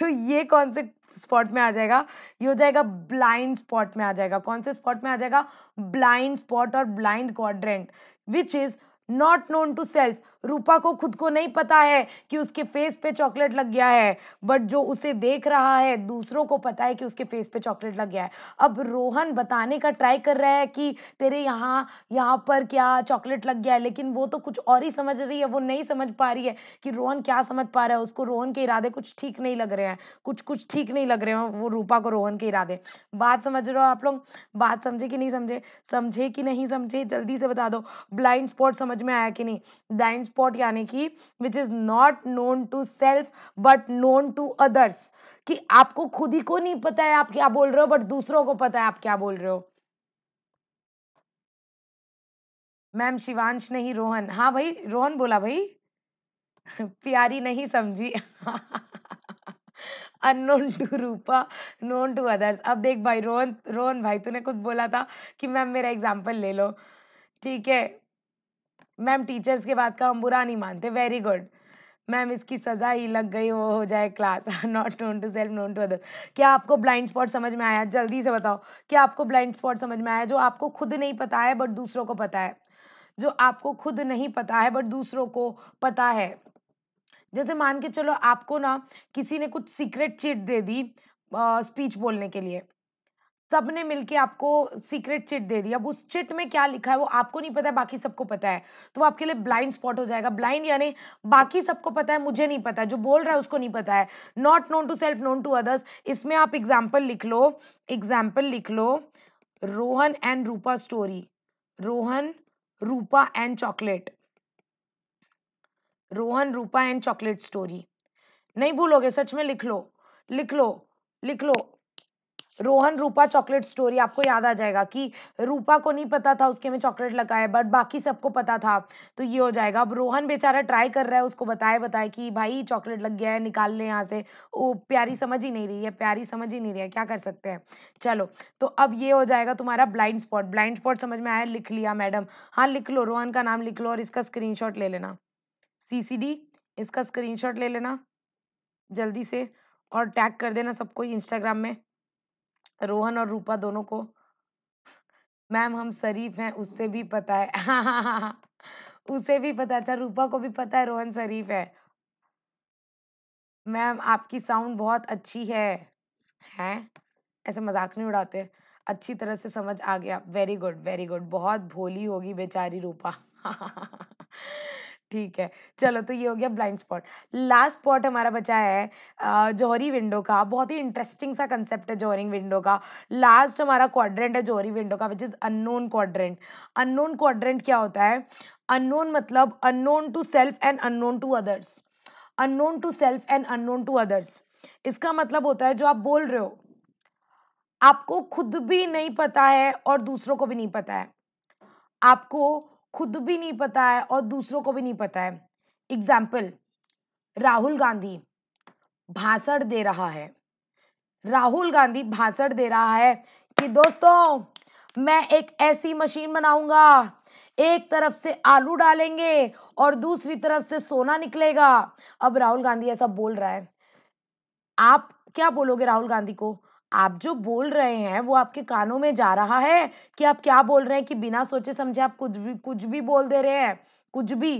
[SPEAKER 2] तो ये कौन से स्पॉट में आ जाएगा ये हो जाएगा ब्लाइंड स्पॉट में आ जाएगा कौन से स्पॉट में आ जाएगा ब्लाइंड स्पॉट और blind quadrant which is not known to self Rupa को खुद को नहीं पता है कि उसके फेस पे चॉकलेट लग गया है बट जो उसे देख रहा है दूसरों को पता है कि उसके फेस पे चॉकलेट लग गया है अब रोहन बताने का ट्राई कर रहा है कि तेरे यहाँ यहाँ पर क्या चॉकलेट लग गया है लेकिन वो तो कुछ और ही समझ रही है वो नहीं समझ पा रही है कि रोहन क्या समझ पा रहा है उसको रोहन के इरादे कुछ ठीक नहीं लग रहे हैं कुछ कुछ ठीक नहीं लग रहे हैं वो रूपा को रोहन के इरादे बात समझ रहे हो आप लोग बात समझे कि नहीं समझे समझे कि नहीं समझे जल्दी से बता दो ब्लाइंड स्पॉट समझ में आया कि नहीं ब्लाइंड स्पॉट यानी कि which is not known to self but known to others कि आपको खुद ही को नहीं पता है आप क्या बोल रहे हो बट दूसरों को पता है आप क्या बोल रहे हो मैम शिवांश नहीं रोहन हाँ भाई रोहन बोला भाई प्यारी नहीं समझी unknown to Rupa known to others अब देख भाई रोहन रोहन भाई तूने खुद बोला था कि मैम मेरा एग्जाम्पल ले लो ठीक है मैम टीचर्स के बात का हम बुरा नहीं मानते वेरी गुड मैम इसकी सज़ा ही लग गई वो हो जाए class not known to self known to other क्या आपको ब्लाइंड स्पॉट समझ में आया जल्दी से बताओ क्या आपको ब्लाइंड स्पॉट समझ में आया जो आपको खुद नहीं पता है बट दूसरों को पता है जो आपको खुद नहीं पता है बट दूसरों को पता है जैसे मान के चलो आपको ना किसी ने कुछ सीक्रेट चिट दे दी स्पीच बोलने के लिए सबने मिलके आपको सीक्रेट चिट दे दी अब उस चिट में क्या लिखा है वो आपको नहीं पता है बाकी सबको पता है तो वो आपके लिए ब्लाइंड स्पॉट हो जाएगा ब्लाइंड यानी बाकी सबको पता है मुझे नहीं पता जो बोल रहा है उसको नहीं पता है not known to self known to others इसमें आप एग्जाम्पल लिख लो एग्जाम्पल लिख लो Rohan and Rupa story Rohan Rupa and chocolate Rohan Rupa and chocolate story नहीं भूलोगे सच में लिख लो लिख लो लिख लो रोहन रूपा चॉकलेट स्टोरी आपको याद आ जाएगा कि रूपा को नहीं पता था उसके में चॉकलेट लगा है बट बाकी सबको पता था तो ये हो जाएगा अब रोहन बेचारा ट्राई कर रहा है उसको बताए बताए कि भाई चॉकलेट लग गया है निकाल लें यहाँ से वो प्यारी समझ ही नहीं रही है प्यारी समझ ही नहीं रही है क्या कर सकते हैं चलो तो अब ये हो जाएगा तुम्हारा ब्लाइंड स्पॉट ब्लाइंड स्पॉट समझ में आया लिख लिया मैडम हाँ लिख लो रोहन का नाम लिख लो और इसका स्क्रीन ले लेना सीसीडी इसका स्क्रीन ले लेना जल्दी से और टैग कर देना सबको इंस्टाग्राम में रोहन और रूपा दोनों को मैम हम शरीफ हैं उससे भी पता है उसे भी पता अच्छा रूपा को भी पता है रोहन शरीफ है मैम आपकी साउंड बहुत अच्छी है हैं ऐसे मजाक नहीं उड़ाते अच्छी तरह से समझ आ गया वेरी गुड वेरी गुड बहुत भोली होगी बेचारी रूपा ठीक है चलो तो ये हो गया ब्लाइंड स्पॉट लास्ट स्पॉट हमारा बचा है अ, जौहरी विंडो का बहुत ही इंटरेस्टिंग सा कंसेप्ट है जोहरिंग विंडो का लास्ट हमारा क्वाड्रेंट है जोहरी विंडो का which is unknown quadrant unknown quadrant क्या होता है अननोन मतलब unknown to self and unknown to others unknown to self and unknown to others इसका मतलब होता है जो आप बोल रहे हो आपको खुद भी नहीं पता है और दूसरों को भी नहीं पता है आपको खुद भी नहीं पता है और दूसरों को भी नहीं पता है एग्जाम्पल राहुल गांधी भाषण दे रहा है राहुल गांधी भाषण दे रहा है कि दोस्तों मैं एक ऐसी मशीन बनाऊंगा एक तरफ से आलू डालेंगे और दूसरी तरफ से सोना निकलेगा अब राहुल गांधी ऐसा बोल रहा है आप क्या बोलोगे राहुल गांधी को आप जो बोल रहे हैं वो आपके कानों में जा रहा है कि आप क्या बोल रहे हैं कि बिना सोचे समझे आप कुछ भी कुछ भी बोल दे रहे हैं कुछ भी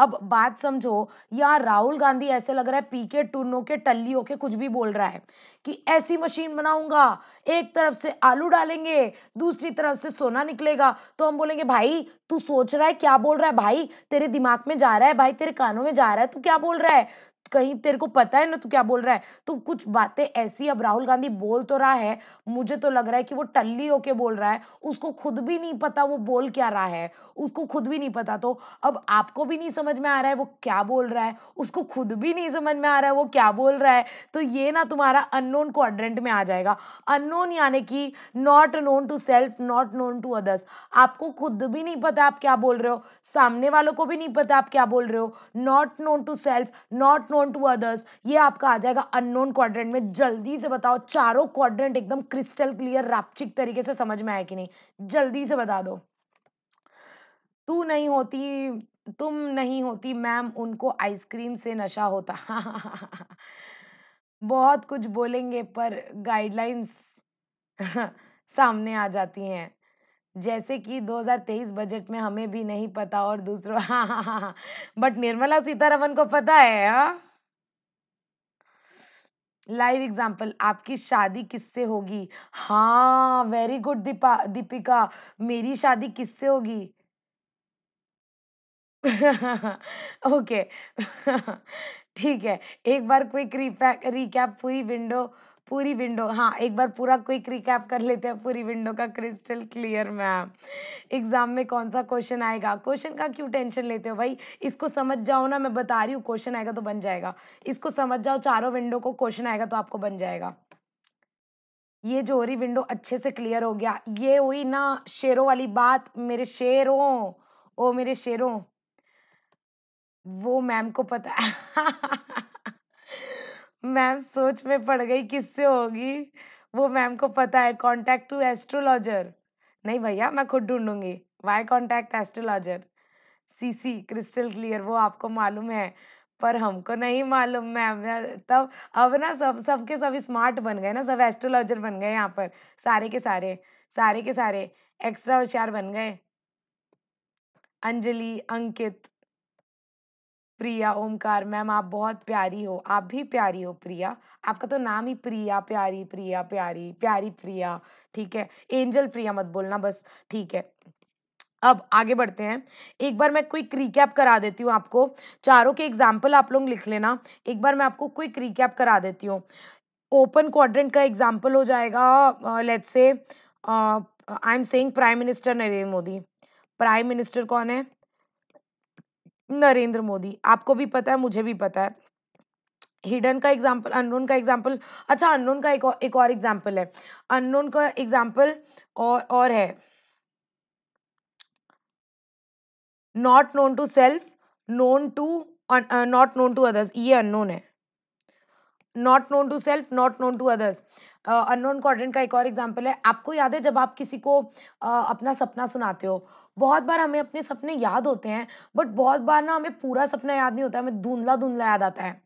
[SPEAKER 2] अब बात समझो यहाँ राहुल गांधी ऐसे लग रहा है पी के टूनो के टल्ली होके कुछ भी बोल रहा है कि ऐसी मशीन बनाऊंगा एक तरफ से आलू डालेंगे दूसरी तरफ से सोना निकलेगा तो हम बोलेंगे भाई तू सोच रहा है क्या बोल रहा है भाई तेरे दिमाग में जा रहा है भाई तेरे कानों में जा रहा है तू क्या बोल रहा है कहीं तेरे को पता है ना तू क्या बोल रहा है तो कुछ बातें ऐसी अब राहुल गांधी बोल तो रहा है मुझे तो लग रहा है कि वो टल्ली होके बोल रहा है उसको खुद भी नहीं पता वो बोल क्या रहा है उसको खुद भी नहीं पता तो अब आपको भी नहीं समझ में आ रहा है वो क्या बोल रहा है उसको खुद भी नहीं समझ में आ रहा है वो क्या बोल रहा है तो ये ना तुम्हारा अननोन क्वाड्रेंट में आ जाएगा अननोन यानी कि not known to self not known to others आपको खुद भी नहीं पता आप क्या बोल रहे हो सामने वालों को भी नहीं पता आप क्या बोल रहे हो not known to self not known to others ये आपका आ जाएगा अननोन क्वाड्रेंट में जल्दी से बताओ चारों क्वाड्रेंट एकदम क्रिस्टल क्लियर रापचिक तरीके से समझ में आया कि नहीं जल्दी से बता दो तू नहीं होती तुम नहीं होती मैम उनको आइसक्रीम से नशा होता बहुत कुछ बोलेंगे पर गाइडलाइंस सामने आ जाती हैं जैसे कि 2023 बजट में हमें भी नहीं पता और दूसरों हाँ हाँ हाँ बट निर्मला सीतारमन को पता है हाँ लाइव एग्जाम्पल आपकी शादी किससे होगी हाँ वेरी गुड दीपा दीपिका मेरी शादी किससे होगी ओके ठीक है एक बार क्विक रिपैक रिकैप पूरी विंडो पूरी विंडो हाँ एक बार पूरा क्विक रिकैप कर लेते हैं पूरी विंडो का क्रिस्टल क्लियर मैम एग्जाम में कौन सा क्वेश्चन आएगा क्वेश्चन का क्यों टेंशन लेते हो भाई इसको समझ जाओ ना मैं बता रही हूँ क्वेश्चन आएगा तो बन जाएगा इसको समझ जाओ चारों विंडो को क्वेश्चन आएगा तो आपको बन जाएगा ये जो हो रही विंडो अच्छे से क्लियर हो गया ये हुई ना शेरों वाली बात मेरे शेरों ओ मेरे शेरों वो मैम को पता मैम सोच में पड़ गई किससे होगी वो मैम को पता है कॉन्टैक्ट टू एस्ट्रोलॉजर नहीं भैया मैं खुद ढूंढूंगी वाई कॉन्टैक्ट एस्ट्रोलॉजर सीसी क्रिस्टल क्लियर वो आपको मालूम है पर हमको नहीं मालूम मैम तब अब ना सब सबके सब स्मार्ट बन गए ना सब एस्ट्रोलॉजर बन गए यहाँ पर सारे के सारे सारे के सारे एक्स्ट्रा होशियार बन गए अंजलि अंकित प्रिया ओमकार मैम आप बहुत प्यारी हो आप भी प्यारी हो प्रिया आपका तो नाम ही प्रिया प्यारी प्रिया प्यारी प्यारी प्रिया ठीक है एंजल प्रिया मत बोलना बस ठीक है अब आगे बढ़ते हैं एक बार मैं क्विक रिकैप करा देती हूँ आपको चारों के एग्जाम्पल आप लोग लिख लेना एक बार मैं आपको क्विक रिकैप करा देती हूँ ओपन क्वाड्रेंट का एग्जाम्पल हो जाएगा लेट से I am saying prime minister Narendra Modi prime minister कौन है नरेंद्र मोदी आपको भी पता है मुझे भी पता है हिडन का एग्जाम्पल अननोन का एग्जाम्पल अच्छा अननोन का एक और एक और एग्जाम्पल है अननोन का एग्जाम्पल और और है not known to self known to not known to others ये अननोन है not known to self not known to others unknown quadrant का एक और एग्जाम्पल है आपको याद है जब आप किसी को uh, अपना सपना सुनाते हो बहुत बार हमें अपने सपने याद होते हैं बट बहुत बार ना हमें पूरा सपना याद नहीं होता हमें धुंधला धुंधला याद आता है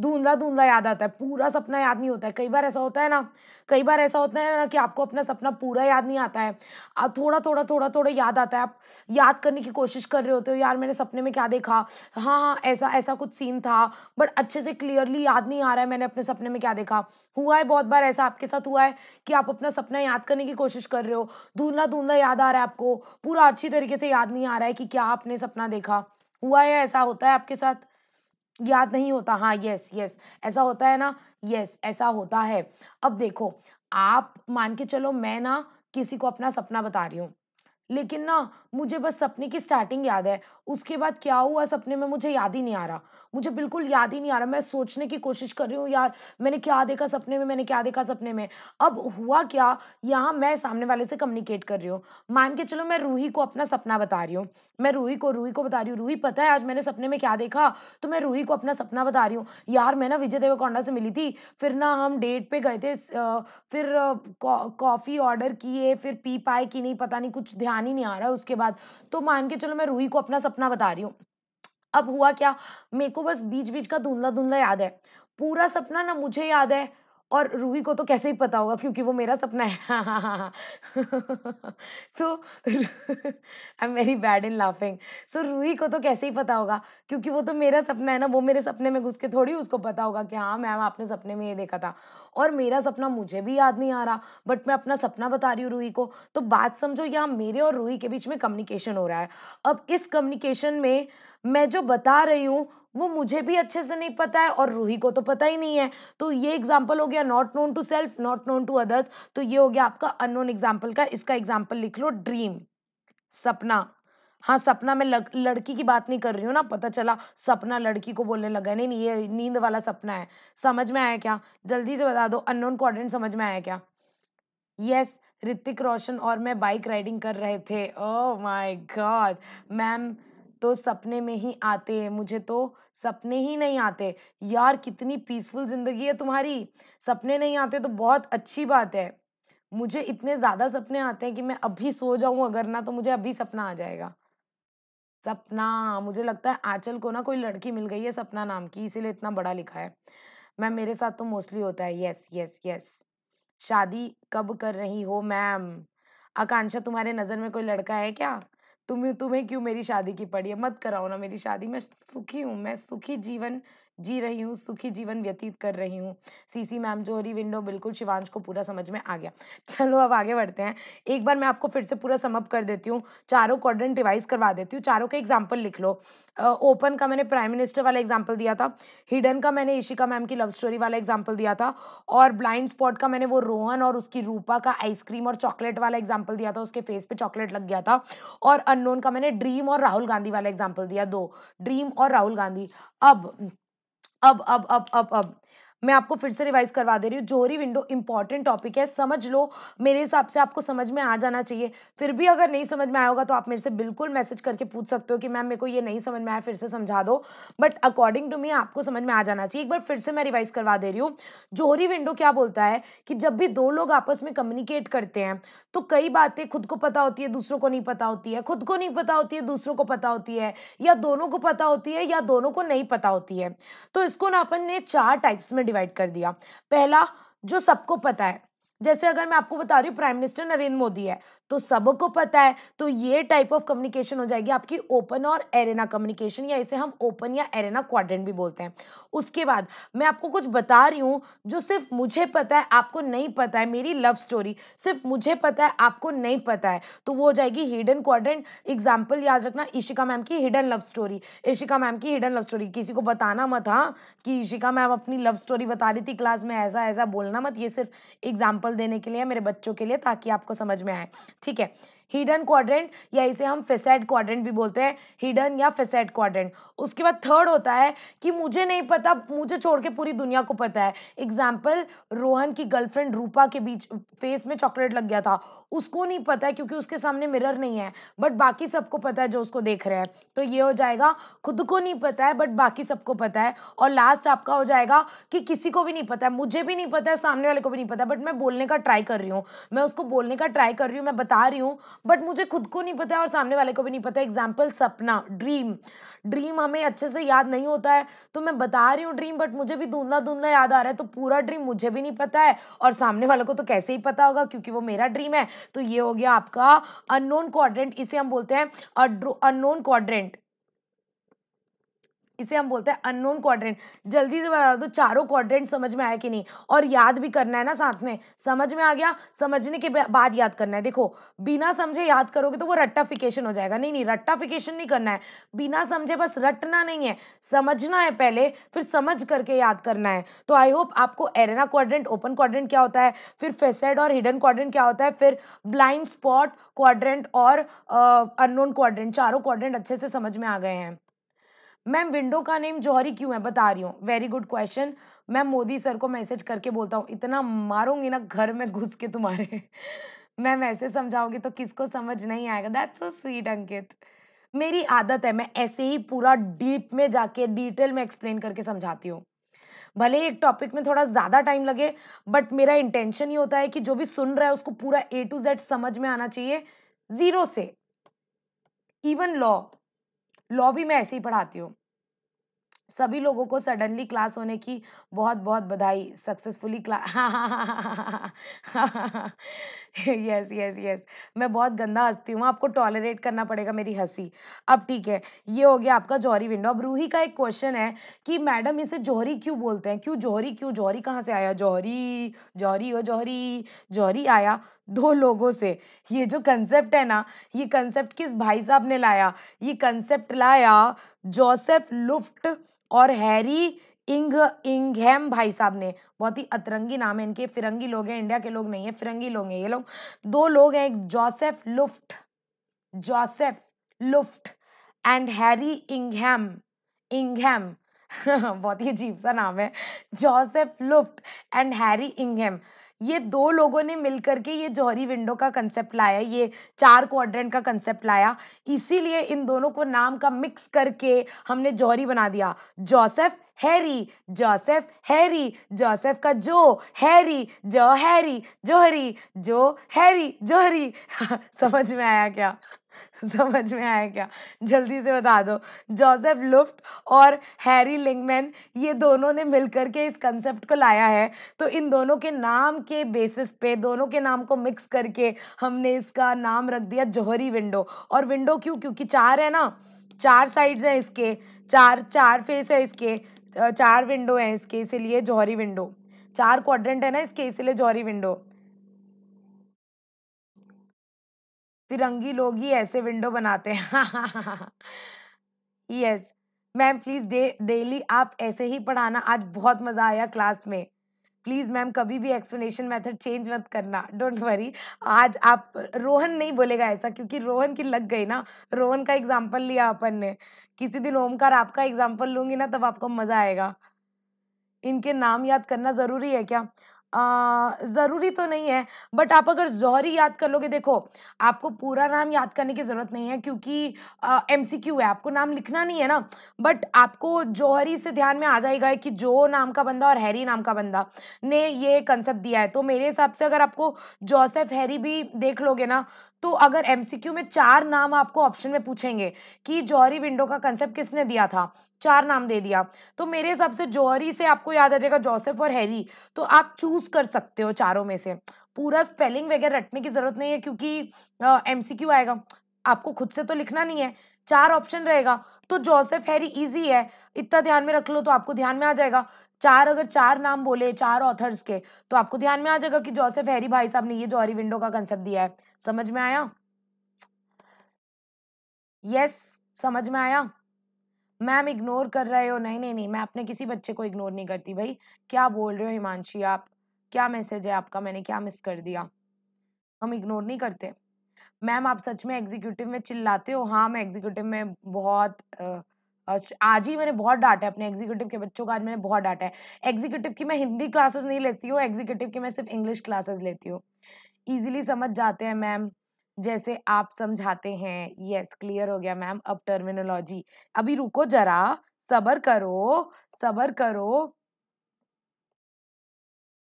[SPEAKER 2] धुंधला धुंधला याद आता है पूरा सपना याद नहीं होता है कई बार ऐसा होता है ना कई बार ऐसा होता है ना कि आपको अपना सपना पूरा याद नहीं आता है आप थोड़ा थोड़ा थोड़ा थोड़ा याद आता है आप याद करने की कोशिश कर रहे होते हो यार मैंने सपने में क्या देखा हाँ हाँ ऐसा ऐसा कुछ सीन था बट अच्छे से क्लियरली याद नहीं आ रहा है मैंने अपने सपने में क्या देखा हुआ है बहुत बार ऐसा आपके साथ हुआ है कि आप अपना सपना याद करने की कोशिश कर रहे हो धुंधला धुंधला याद आ रहा है आपको पूरा अच्छी तरीके से याद नहीं आ रहा है कि क्या आपने सपना देखा हुआ है ऐसा होता है आपके साथ याद नहीं होता हाँ यस यस ऐसा होता है ना यस ऐसा होता है अब देखो आप मान के चलो मैं ना किसी को अपना सपना बता रही हूँ लेकिन ना मुझे बस सपने की स्टार्टिंग याद है उसके बाद क्या हुआ सपने में मुझे याद ही नहीं आ रहा मुझे बिल्कुल याद ही नहीं आ रहा मैं सोचने की कोशिश कर रही हूँ यार मैंने क्या देखा सपने में मैंने क्या देखा सपने में अब हुआ क्या यहाँ मैं सामने वाले से कम्युनिकेट कर रही हूँ मान के चलो मैं रूही को अपना सपना बता रही हूँ मैं रूही को रूही को बता रही हूँ रूही पता है आज मैंने सपने में क्या देखा तो मैं रूही को अपना सपना बता रही हूँ यार मैं ना विजय देवकोंडा से मिली थी फिर ना हम डेट पे गए थे फिर कॉफ़ी ऑर्डर किए फिर पी पाए कि नहीं पता नहीं कुछ ध्यान ही नहीं आ रहा है उसके बाद तो मान के चलो मैं रूही को अपना सपना बता रही हूँ अब हुआ क्या मेरे को बस बीच बीच का धुंधला धुंधला याद है पूरा सपना ना मुझे याद है और रूही को तो कैसे ही पता होगा क्योंकि वो मेरा सपना है तो I am very bad in laughing so Ruhi को तो कैसे ही पता होगा क्योंकि वो तो मेरा सपना है ना वो मेरे सपने में घुस के थोड़ी उसको पता होगा कि हाँ मैम आपने सपने में ये देखा था और मेरा सपना मुझे भी याद नहीं आ रहा बट मैं अपना सपना बता रही हूँ रूही को तो बात समझो यहाँ मेरे और रूही के बीच में कम्युनिकेशन हो रहा है अब इस कम्युनिकेशन में मैं जो बता रही हूँ वो मुझे भी अच्छे से नहीं पता है और रूही को तो पता ही नहीं है तो ये एग्जाम्पल हो गया not known to self not known to others तो ये हो गया आपका अननोन एग्जाम्पल का इसका एग्जाम्पल लिख लो ड्रीम सपना हाँ सपना मैं लड़, लड़की की बात नहीं कर रही हूँ ना पता चला सपना लड़की को बोलने लगा नहीं ये नींद वाला सपना है समझ में आया क्या जल्दी से बता दो अननोन क्वाड्रेंट समझ में आया क्या यस ऋतिक रोशन और मैं बाइक राइडिंग कर रहे थे ओ माय गॉड मैम तो सपने में ही आते हैं मुझे तो सपने ही नहीं आते यार कितनी पीसफुल ज़िंदगी है तुम्हारी सपने नहीं आते तो बहुत अच्छी बात है मुझे इतने ज़्यादा सपने आते हैं कि मैं अभी सो जाऊं अगर ना तो मुझे अभी सपना आ जाएगा सपना मुझे लगता है आंचल को ना कोई लड़की मिल गई है सपना नाम की इसीलिए इतना बड़ा लिखा है मैम मेरे साथ तो मोस्टली होता है यस यस यस शादी कब कर रही हो मैम आकांक्षा तुम्हारे नज़र में कोई लड़का है क्या तुम्हें तुम्हें क्यों मेरी शादी की पड़ी है मत कराओ ना मेरी शादी मैं सुखी हूँ मैं सुखी जीवन जी रही हूँ सुखी जीवन व्यतीत कर रही हूँ सीसी मैम जो हो रही विंडो बिल्कुल शिवांश को पूरा समझ में आ गया चलो अब आगे बढ़ते हैं एक बार मैं आपको फिर से पूरा समअप कर देती हूँ चारों क्वाड्रेंट रिवाइज करवा देती हूँ चारों के एग्जाम्पल लिख लो ओपन का मैंने प्राइम मिनिस्टर वाला एग्जाम्पल दिया था हिडन का मैंने ईशिका मैम की लव स्टोरी वाला एग्जाम्पल दिया था और ब्लाइंड स्पॉट का मैंने वो रोहन और उसकी रूपा का आइसक्रीम और चॉकलेट वाला एग्जाम्पल दिया था उसके फेस पे चॉकलेट लग गया था और अननोन का मैंने ड्रीम और राहुल गांधी वाला एग्जाम्पल दिया दो ड्रीम और राहुल गांधी अब अब अब अब अब अब मैं आपको फिर से रिवाइज करवा दे रही हूँ जोहरी विंडो इंपॉर्टेंट टॉपिक है समझ लो मेरे हिसाब से आपको समझ में आ जाना चाहिए फिर भी अगर नहीं समझ में आया होगा तो आप मेरे से बिल्कुल मैसेज करके पूछ सकते हो कि मैम मेरे को ये नहीं समझ में आया फिर से समझा दो बट अकॉर्डिंग टू मी आपको समझ में आ जाना चाहिए एक बार फिर से मैं रिवाइज करवा दे रही हूँ जोहरी विंडो क्या बोलता है कि जब भी दो लोग आपस में कम्युनिकेट करते हैं तो कई बातें खुद को पता होती है दूसरों को नहीं पता होती है खुद को नहीं पता होती है दूसरों को पता होती है या दोनों को पता होती है या दोनों को नहीं पता होती है तो इसको ना अपन ने चार टाइप्स में डिवाइड कर दिया पहला जो सबको पता है जैसे अगर मैं आपको बता रही हूँ प्राइम मिनिस्टर नरेंद्र मोदी है तो सबको पता है तो ये टाइप ऑफ कम्युनिकेशन हो जाएगी आपकी ओपन और एरेना कम्युनिकेशन या इसे हम ओपन या एरेना क्वाड्रेंट भी बोलते हैं उसके बाद मैं आपको कुछ बता रही हूँ जो सिर्फ मुझे पता है आपको नहीं पता है मेरी लव स्टोरी सिर्फ मुझे पता है आपको नहीं पता है तो वो हो जाएगी हिडन क्वाड्रेंट एग्जाम्पल याद रखना ईशिका मैम की hidden love story Ishika ma'am की हिडन लव स्टोरी किसी को बताना मत हाँ कि ईशिका मैम अपनी लव स्टोरी बता रही थी क्लास में ऐसा ऐसा बोलना मत ये सिर्फ एग्जाम्पल देने के लिए मेरे बच्चों के लिए ताकि आपको समझ में आए ठीक है हिडन क्वाड्रेंट या इसे हम फेसेड क्वाड्रेंट भी बोलते हैं हिडन या फेसेड क्वाड्रेंट उसके बाद थर्ड होता है कि मुझे नहीं पता मुझे छोड़ के पूरी दुनिया को पता है एग्जाम्पल रोहन की गर्लफ्रेंड रूपा के बीच फेस में चॉकलेट लग गया था उसको नहीं पता है क्योंकि उसके सामने मिरर नहीं है बट बाकी सबको पता है जो उसको देख रहे हैं तो ये हो जाएगा खुद को नहीं पता है बट बाकी सबको पता है और लास्ट आपका हो जाएगा कि किसी को भी नहीं पता है मुझे भी नहीं पता है सामने वाले को भी नहीं पता बट मैं बोलने का ट्राई कर रही हूँ मैं उसको बोलने का ट्राई कर रही हूँ मैं बता रही हूँ बट मुझे खुद को नहीं पता है और सामने वाले को भी नहीं पता एग्जाम्पल सपना ड्रीम ड्रीम हमें अच्छे से याद नहीं होता है तो मैं बता रही हूँ ड्रीम बट मुझे भी धुंधला धुंधला याद आ रहा है तो पूरा ड्रीम मुझे भी नहीं पता है और सामने वाले को तो कैसे ही पता होगा क्योंकि वो मेरा ड्रीम है तो ये हो गया आपका अननोन क्वाड्रेंट इसे हम बोलते हैं अनोन क्वाड्रेंट इसे हम बोलते हैं अननोन क्वाड्रेंट जल्दी से बता दो चारों क्वाड्रेंट समझ में आया कि नहीं और याद भी करना है ना साथ में समझ में आ गया समझने के बाद याद करना है देखो बिना समझे याद करोगे तो वो रट्टाफिकेशन हो जाएगा नहीं नहीं रट्टाफिकेशन नहीं करना है बिना समझे बस रटना नहीं है समझना है पहले फिर समझ करके याद करना है तो आई होप आपको एरेना क्वाड्रेंट ओपन क्वाड्रेंट क्या होता है फिर फेसेड और हिडन क्वाड्रेंट क्या होता है फिर ब्लाइंड स्पॉट क्वाड्रेंट और अननोन क्वाड्रेंट चारों क्वाड्रेंट अच्छे से समझ में आ गए हैं मैम विंडो का नेम जौहरी क्यों है बता रही हूँ वेरी गुड क्वेश्चन मैं मोदी सर को मैसेज करके बोलता हूँ इतना मारूंगी ना घर में घुस के तुम्हारे मैम ऐसे समझाऊंगी तो किसको समझ नहीं आएगा दैट्स सो स्वीट अंकित मेरी आदत है मैं ऐसे ही पूरा डीप में जाके डिटेल में एक्सप्लेन करके समझाती हूँ भले ही एक टॉपिक में थोड़ा ज़्यादा टाइम लगे बट मेरा इंटेंशन ये होता है कि जो भी सुन रहा है उसको पूरा ए टू जेड समझ में आना चाहिए ज़ीरो से इवन लॉ लॉ भी मैं ऐसे ही पढ़ाती हूँ सभी लोगों को सडनली क्लास होने की बहुत बहुत बधाई successfully class yes yes yes मैं बहुत गंदा हंसती हूँ आपको टॉलरेट करना पड़ेगा मेरी हंसी अब ठीक है ये हो गया आपका जौहरी विंडो अब रूही का एक क्वेश्चन है कि मैडम इसे जौहरी क्यों बोलते हैं क्यों जौहरी क्यों जौहरी कहाँ से आया जौहरी जौहरी हो जौहरी जौहरी आया दो लोगों से ये जो कंसेप्ट है ना ये कंसेप्ट किस भाई साहब ने लाया ये कंसेप्ट लाया जोसेफ लुफ्ट और हैरी इंग इंगहेम भाई साहब ने बहुत ही अतरंगी नाम है इनके फिरंगी लोग हैं इंडिया के लोग नहीं है फिरंगी लोग हैं ये लोग दो लोग हैं एक जोसेफ लुफ्ट जोसेफ लुफ्ट एंड हैरी इंगहेम इंगहेम बहुत ही अजीब सा नाम है जोसेफ लुफ्ट एंड हैरी इंगहेम ये दो लोगों ने मिल करके ये जौहरी विंडो का कंसेप्ट लाया ये चार क्वाड्रेंट का कंसेप्ट लाया इसीलिए इन दोनों को नाम का मिक्स करके हमने जौहरी बना दिया Joseph Harry Joseph Harry Joseph का जो हैरी जो हैरी जोहरी जो हैरी जोहरी समझ में आया क्या समझ में आया क्या जल्दी से बता दो जोसेफ लुफ्ट और हैरी लिंगमैन ये दोनों ने मिलकर के इस कंसेप्ट को लाया है तो इन दोनों के नाम के बेसिस पे दोनों के नाम को मिक्स करके हमने इसका नाम रख दिया जोहरी विंडो और विंडो क्यों क्योंकि चार है ना चार साइड्स हैं इसके चार चार फेस है इसके चार विंडो हैं इसके इसीलिए जौहरी विंडो चार क्वाड्रेंट है ना इसके इसीलिए जौहरी विंडो फिरंगी लोग ही ऐसे विंडो बनाते हैं yes ma'am please day daily आप ऐसे ही पढ़ाना आज बहुत मज़ा आया क्लास में प्लीज़ मैम कभी भी एक्सप्लेनेशन मेथड चेंज मत करना डोंट वरी आज आप रोहन नहीं बोलेगा ऐसा क्योंकि रोहन की लग गई ना रोहन का एग्जांपल लिया अपन ने किसी दिन ओमकार आपका एग्जांपल लूंगी ना तब आपको मज़ा आएगा इनके नाम याद करना ज़रूरी है क्या ज़रूरी तो नहीं है बट आप अगर जौहरी याद कर लोगे देखो आपको पूरा नाम याद करने की ज़रूरत नहीं है क्योंकि एम सी क्यू है आपको नाम लिखना नहीं है ना बट आपको जौहरी से ध्यान में आ जाएगा कि जो नाम का बंदा और हैरी नाम का बंदा ने ये कंसेप्ट दिया है तो मेरे हिसाब से अगर आपको जोसेफ हैरी भी देख लोगे ना तो अगर एम में चार नाम आपको ऑप्शन में पूछेंगे कि जौहरी विंडो का कंसेप्ट किसने दिया था चार नाम दे दिया तो मेरे हिसाब से जोहरी से आपको याद आ जाएगा जोसेफ और हैरी तो आप चूज कर सकते हो चारों में से पूरा स्पेलिंग वगैरह रटने की जरूरत नहीं है क्योंकि एम uh, आएगा आपको खुद से तो लिखना नहीं है चार ऑप्शन रहेगा तो जोसेफ हैरी इजी है इतना ध्यान में रख लो तो आपको ध्यान में आ जाएगा चार अगर चार नाम बोले चार ऑथर्स के तो आपको ध्यान में आ जाएगा कि जोसेफ हैरी भाई साहब ने ये जौहरी विंडो का कंसेप्ट दिया है समझ में आया यस समझ में आया मैम इग्नोर कर रहे हो नहीं नहीं नहीं मैं अपने किसी बच्चे को इग्नोर नहीं करती भाई क्या बोल रहे हो हिमांशी आप क्या मैसेज है आपका मैंने क्या मिस कर दिया हम इग्नोर नहीं करते मैम आप सच में एग्जीक्यूटिव में चिल्लाते हो हाँ मैं एग्जीक्यूटिव में बहुत आज ही मैंने बहुत डांटा है अपने एग्जीक्यूटिव के बच्चों का आज मैंने बहुत डांटा है एग्जीक्यूटिव की मैं हिंदी क्लासेस नहीं लेती हूँ एग्जीक्यूटिव की मैं सिर्फ इंग्लिश क्लासेस लेती हूँ ईजिली समझ जाते हैं मैम जैसे आप समझाते हैं यस क्लियर हो गया मैम अब टर्मिनोलॉजी अभी रुको जरा सबर करो सबर करो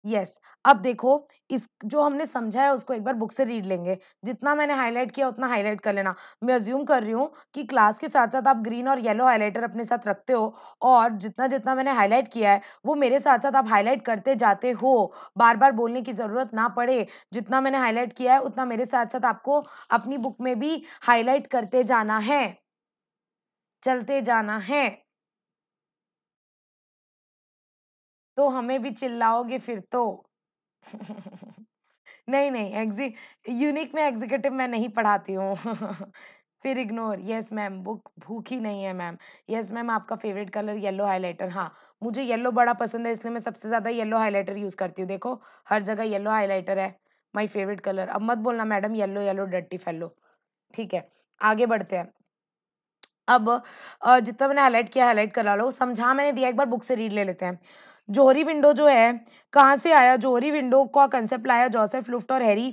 [SPEAKER 2] यस अब देखो इस जो हमने समझा है उसको एक बार बुक से रीड लेंगे जितना मैंने हाईलाइट किया उतना हाईलाइट कर लेना मैं अज्यूम कर रही हूँ कि क्लास के साथ साथ आप ग्रीन और येलो हाईलाइटर अपने साथ रखते हो और जितना जितना मैंने हाईलाइट किया है वो मेरे साथ साथ आप हाईलाइट करते जाते हो बार बार बोलने की ज़रूरत ना पड़े जितना मैंने हाईलाइट किया है उतना मेरे साथ साथ आपको अपनी बुक में भी हाईलाइट करते जाना है चलते जाना है तो हमें भी चिल्लाओगे फिर तो नहीं नहीं एग्जी यूनिक में एग्जीक्यूटिव मैं नहीं पढ़ाती हूँ फिर इग्नोर यस मैम बुक भूख ही नहीं है मैम यस मैम आपका फेवरेट कलर येलो हाइलाइटर हाँ मुझे येलो बड़ा पसंद है इसलिए मैं सबसे ज़्यादा येलो हाइलाइटर यूज़ करती हूँ देखो हर जगह येलो हाइलाइटर है माई फेवरेट कलर अब मत बोलना मैडम येलो येलो डट्टी फेलो ठीक है आगे बढ़ते हैं अब जितना मैंने हाईलाइट किया हाईलाइट करा लो समझा मैंने दिया एक बार बुक से रीड ले लेते हैं जोहरी विंडो जो है कहाँ से आया जोहरी विंडो का कंसेप्ट लाया जोसेफ लुफ्ट और हैरी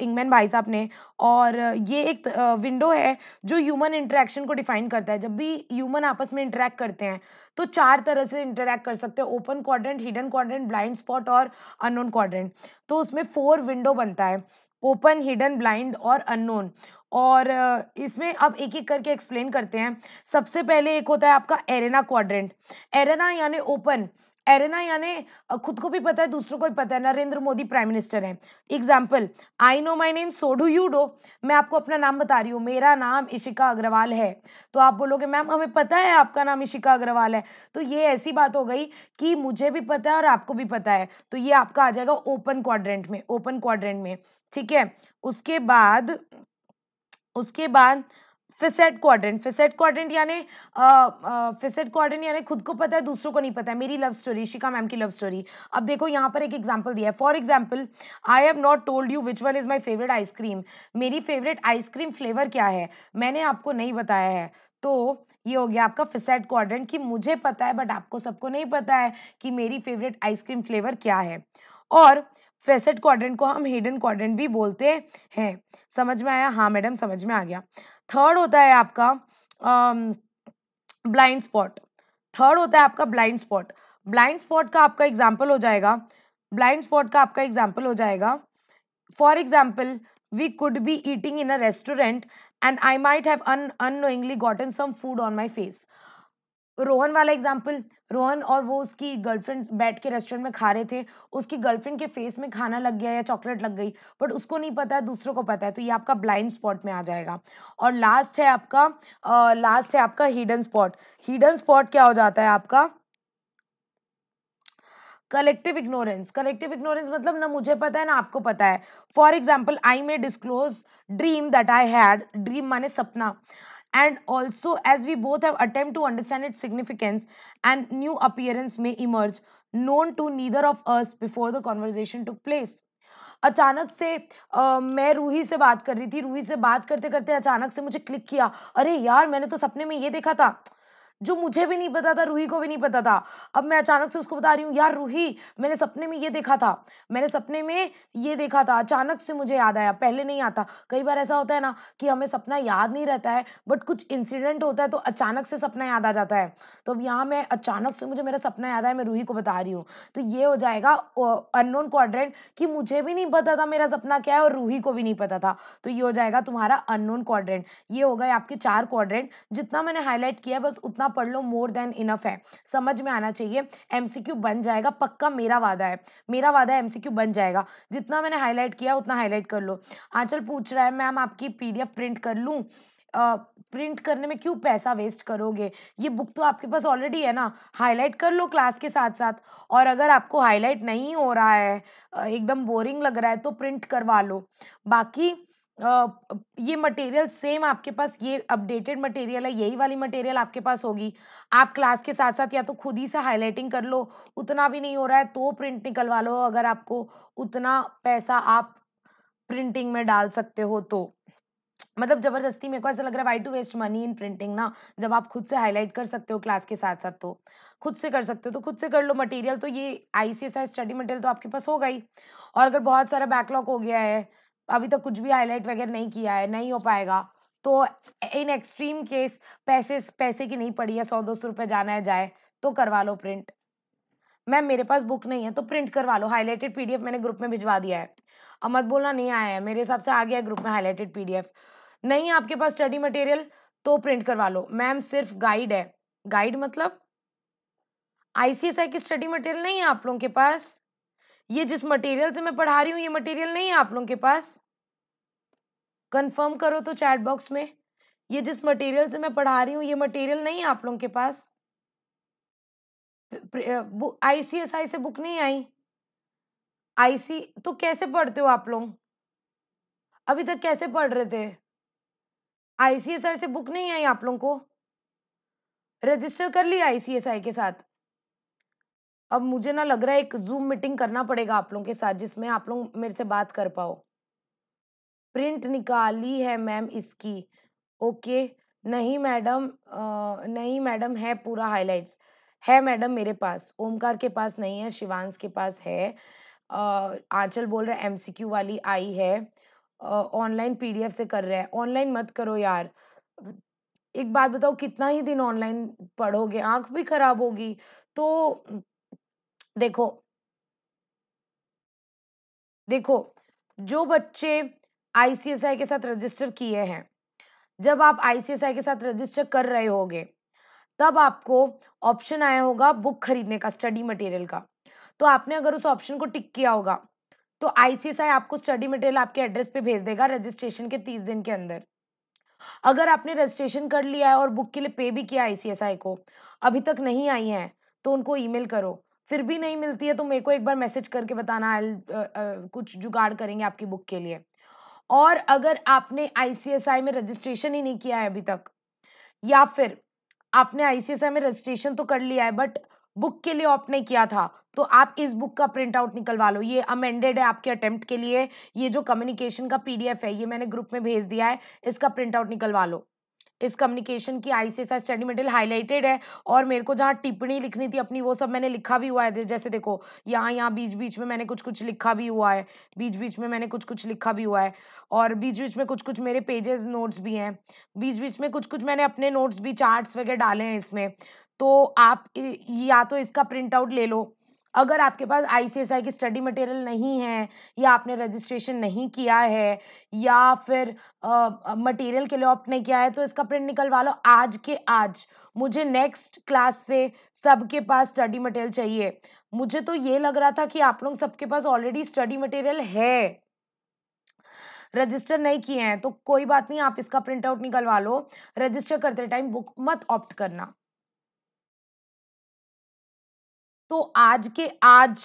[SPEAKER 2] इंगमैन भाई साहब ने और ये एक विंडो है जो ह्यूमन इंटरेक्शन को डिफाइन करता है जब भी ह्यूमन आपस में इंटरेक्ट करते हैं तो चार तरह से इंटरेक्ट कर सकते हैं open quadrant hidden quadrant blind spot और अननोन क्वाड्रेंट तो उसमें फोर विंडो बनता है ओपन हिडन ब्लाइंड और अननोन और इसमें अब एक एक करके एक्सप्लेन करते हैं सबसे पहले एक होता है आपका एरेना क्वाड्रेंट एरेना यानी ओपन एरेना यानी खुद को भी पता है दूसरों को भी पता है नरेंद्र मोदी प्राइम मिनिस्टर है example I know my name so do you do मैं आपको अपना नाम बता रही हूँ मेरा नाम इशिका अग्रवाल है तो आप बोलोगे मैम हमें पता है आपका नाम इशिका अग्रवाल है तो ये ऐसी बात हो गई कि मुझे भी पता है और आपको भी पता है तो ये आपका आ जाएगा ओपन क्वाड्रेंट में ओपन क्वाड्रेंट में ठीक है उसके बाद उसके बाद फिसेट क्वाड्रेंट फिसेट क्वाड्रेंट यानी फिसेट क्वाड्रेंट यानी खुद को पता है दूसरों को नहीं पता है मेरी लव स्टोरी शिका मैम की लव स्टोरी अब देखो यहाँ पर एक एग्जाम्पल दिया है for example I have not told you which one is my favourite ice cream मेरी फेवरेट आइसक्रीम फ्लेवर क्या है मैंने आपको नहीं बताया है तो ये हो गया आपका फिसेट क्वाड्रेंट कि मुझे पता है बट आपको सबको नहीं पता है कि मेरी फेवरेट आइसक्रीम फ्लेवर क्या है और फेसेट क्वाड्रेंट को हम हिडन क्वाड्रेंट भी बोलते हैं समझ में आया हाँ मैडम समझ में आ गया थर्ड होता है आपका ब्लाइंड स्पॉट थर्ड होता है आपका ब्लाइंड स्पॉट ब्लाइंड स्पॉट का आपका एग्जाम्पल हो जाएगा ब्लाइंड स्पॉट का आपका एग्जाम्पल हो जाएगा for example we could be eating in a restaurant and I might have annoyingly gotten some food on my face Rohan वाला एग्जाम्पल रोहन और वो उसकी गर्लफ्रेंड बैठ के रेस्टोरेंट में खा रहे थे उसकी गर्लफ्रेंड के फेस में खाना लग गया या चॉकलेट लग गई बट उसको नहीं पता है दूसरों को पता है तो ये आपका ब्लाइंड स्पॉट में आ जाएगा और लास्ट है आपका आ, लास्ट है आपका हिडन स्पॉट हिडन स्पॉट क्या हो जाता है आपका कलेक्टिव इग्नोरेंस कलेक्टिव इग्नोरेंस मतलब ना मुझे पता है ना आपको पता है for example I may disclose dream that I had dream माने सपना and also as we both have attempt to understand its significance and new appearance में emerge known to neither of us before the conversation to place अचानक से uh, मैं रूही से बात कर रही थी रूही से बात करते करते अचानक से मुझे क्लिक किया अरे यार मैंने तो सपने में ये देखा था जो मुझे भी नहीं पता था रूही को भी नहीं पता था अब मैं अचानक से उसको बता रही हूँ यार रूही मैंने सपने में ये देखा था मैंने सपने में ये देखा था अचानक से मुझे याद आया पहले नहीं आता कई बार ऐसा होता है ना कि हमें सपना याद नहीं रहता है बट कुछ इंसिडेंट होता है तो अचानक से सपना याद आ जाता है तो अब यहाँ मैं अचानक से मुझे मेरा सपना याद आया मैं रूही को बता रही हूँ तो ये हो जाएगा अननोन क्वाड्रेंट कि मुझे भी नहीं पता था मेरा सपना क्या है और रूही को भी नहीं पता था तो ये हो जाएगा तुम्हारा अननोन क्वाड्रेंट ये हो गए आपके चार क्वाड्रेंट जितना मैंने हाईलाइट किया बस उतना जितना पढ़ लो मोर देन इनफ है समझ में आना चाहिए एमसीक्यू बन जाएगा पक्का मेरा वादा है मेरा वादा है एमसीक्यू बन जाएगा जितना मैंने हाईलाइट किया उतना हाईलाइट कर लो आंचल पूछ रहा है मैम आपकी पीडीएफ प्रिंट कर लूँ प्रिंट uh, करने में क्यों पैसा वेस्ट करोगे ये बुक तो आपके पास ऑलरेडी है ना हाईलाइट कर लो क्लास के साथ साथ और अगर आपको हाईलाइट नहीं हो रहा है एकदम बोरिंग लग रहा है तो प्रिंट करवा लो बाकी ये मटेरियल सेम आपके पास ये अपडेटेड मटेरियल है यही वाली मटेरियल आपके पास होगी आप क्लास के साथ साथ या तो खुद ही से हाईलाइटिंग कर लो उतना भी नहीं हो रहा है तो प्रिंट निकलवा लो अगर आपको उतना पैसा आप प्रिंटिंग में डाल सकते हो तो मतलब जबरदस्ती मेरे को ऐसा लग रहा है why to waste money in printing ना जब आप खुद से हाईलाइट कर सकते हो क्लास के साथ साथ तो खुद से कर सकते हो तो खुद से कर लो मटेरियल तो ये आई स्टडी मटेरियल तो आपके पास होगा ही और अगर बहुत सारा बैकलॉग हो गया है अभी तक तो कुछ भी हाईलाइट वगैरह नहीं किया है नहीं हो पाएगा तो इन एक्सट्रीम केस पैसे पैसे की नहीं पड़ी है सौ दो सौ रुपये जाना है जाए तो करवा लो प्रिंट मैम मेरे पास बुक नहीं है तो प्रिंट करवा लो हाईलाइटेड पीडीएफ मैंने ग्रुप में भिजवा दिया है अमत बोला बोलना नहीं आया है मेरे हिसाब से आ गया है ग्रुप में हाईलाइटेड पीडीएफ नहीं है आपके पास स्टडी मटेरियल तो प्रिंट करवा लो मैम सिर्फ गाइड है गाइड मतलब आईसीएसआई की स्टडी मटेरियल नहीं है आप लोगों के पास ये जिस मटेरियल से मैं पढ़ा रही हूँ ये मटेरियल नहीं है आप लोगों के पास कंफर्म करो तो चैट बॉक्स में ये जिस मटेरियल से मैं पढ़ा रही हूँ ये मटेरियल नहीं है आप लोगों के पास आई सी एस आई से बुक नहीं आई आई सी तो कैसे पढ़ते हो आप लोग अभी तक कैसे पढ़ रहे थे आई सी एस आई से बुक नहीं आई आप लोगों को रजिस्टर कर लिया आई सी एस आई के साथ अब मुझे ना लग रहा है एक जूम मीटिंग करना पड़ेगा आप लोगों के साथ जिसमें आप लोग मेरे से बात कर पाओ प्रिंट निकाली है मैम इसकी ओके नहीं मैडम नहीं मैडम है पूरा हाइलाइट्स है मैडम मेरे पास ओमकार के पास नहीं है शिवांश के पास है अ, आंचल बोल रहा है एमसीक्यू वाली आई है ऑनलाइन पीडीएफ से कर रहे हैं ऑनलाइन मत करो यार एक बात बताओ कितना ही दिन ऑनलाइन पढ़ोगे आंख भी खराब होगी तो देखो देखो जो बच्चे आईसीएसआई के साथ रजिस्टर किए हैं जब आप आईसीएसआई के साथ रजिस्टर कर रहे होगे तब आपको ऑप्शन आया होगा बुक खरीदने का स्टडी मटेरियल का तो आपने अगर उस ऑप्शन को टिक किया होगा तो आईसीएसआई आपको स्टडी मटेरियल आपके एड्रेस पे भेज देगा रजिस्ट्रेशन के तीस दिन के अंदर अगर आपने रजिस्ट्रेशन कर लिया है और बुक के लिए पे भी किया आईसीएसआई को अभी तक नहीं आई है तो उनको ईमेल करो फिर भी नहीं मिलती है तो मेरे को एक बार मैसेज करके बताना आ, कुछ जुगाड़ करेंगे आपकी बुक के लिए और अगर आपने आईसीएसआई में रजिस्ट्रेशन ही नहीं किया है अभी तक या फिर आपने आईसीएसआई में रजिस्ट्रेशन तो कर लिया है बट बुक के लिए ऑप्ट नहीं किया था तो आप इस बुक का प्रिंट आउट निकलवा लो ये अमेंडेड है आपके अटेम्प्ट के लिए ये जो कम्युनिकेशन का पीडीएफ है ये मैंने ग्रुप में भेज दिया है इसका प्रिंट आउट निकलवा लो इस कम्युनिकेशन की I C study material highlighted है और मेरे को जहाँ टिप्पणी लिखनी थी अपनी वो सब मैंने लिखा भी हुआ है जैसे देखो यहाँ यहाँ बीच बीच में मैंने कुछ कुछ लिखा भी हुआ है बीच बीच में मैंने कुछ कुछ लिखा भी हुआ है और बीच बीच में कुछ कुछ मेरे पेजेस नोट्स भी हैं बीच बीच में कुछ कुछ मैंने अपने नोट्स भी चार्ट्स वगैरह डाले हैं इसमें तो आप या तो इसका प्रिंट आउट ले लो अगर आपके पास आई की स्टडी मटेरियल नहीं है या आपने रजिस्ट्रेशन नहीं किया है या फिर मटेरियल के लिए ऑप्ट नहीं किया है तो इसका प्रिंट निकलवा लो आज के आज मुझे नेक्स्ट क्लास से सबके पास स्टडी मटेरियल चाहिए मुझे तो ये लग रहा था कि आप लोग सबके पास ऑलरेडी स्टडी मटेरियल है रजिस्टर नहीं किए हैं तो कोई बात नहीं आप इसका प्रिंट आउट निकलवा लो रजिस्टर करते टाइम बुक मत ऑप्ट करना तो आज के आज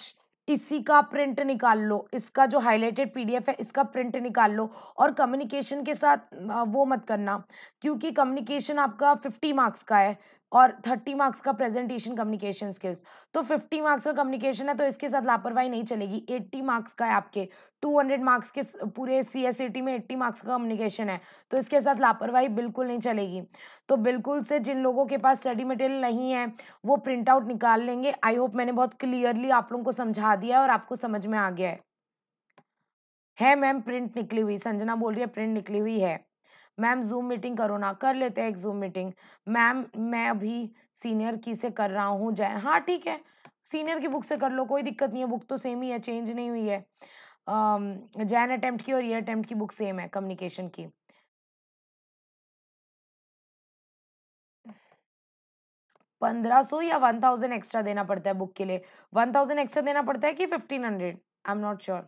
[SPEAKER 2] इसी का प्रिंट निकाल लो इसका जो हाईलाइटेड पीडीएफ है इसका प्रिंट निकाल लो और कम्युनिकेशन के साथ वो मत करना क्योंकि कम्युनिकेशन आपका फिफ्टी मार्क्स का है और थर्टी मार्क्स का प्रेजेंटेशन कम्युनिकेशन स्किल्स तो फिफ्टी मार्क्स का कम्युनिकेशन है तो इसके साथ लापरवाही नहीं चलेगी एट्टी मार्क्स का है आपके टू हंड्रेड मार्क्स के पूरे सी एस टी में एट्टी मार्क्स का कम्युनिकेशन है तो इसके साथ लापरवाही बिल्कुल नहीं चलेगी तो बिल्कुल से जिन लोगों के पास स्टडी मटेरियल नहीं है वो प्रिंट आउट निकाल लेंगे आई होप मैंने बहुत क्लियरली आप लोगों को समझा दिया और आपको समझ में आ गया है है मैम प्रिंट निकली हुई संजना बोल रही है प्रिंट निकली हुई है मैम जूम मीटिंग करो ना कर लेते हैं एक जूम मीटिंग मैम मैं अभी सीनियर की से कर रहा हूँ जय हाँ ठीक है सीनियर की बुक से कर लो कोई दिक्कत नहीं है बुक तो सेम ही है चेंज नहीं हुई है
[SPEAKER 1] जैन अटेम्प्ट की और ये अटेम्प्ट की बुक सेम है कम्युनिकेशन की पंद्रह सौ या
[SPEAKER 2] वन थाउजेंड एक्स्ट्रा देना पड़ता है बुक के लिए वन थाउजेंड एक्स्ट्रा देना पड़ता है कि fifteen hundred I am not sure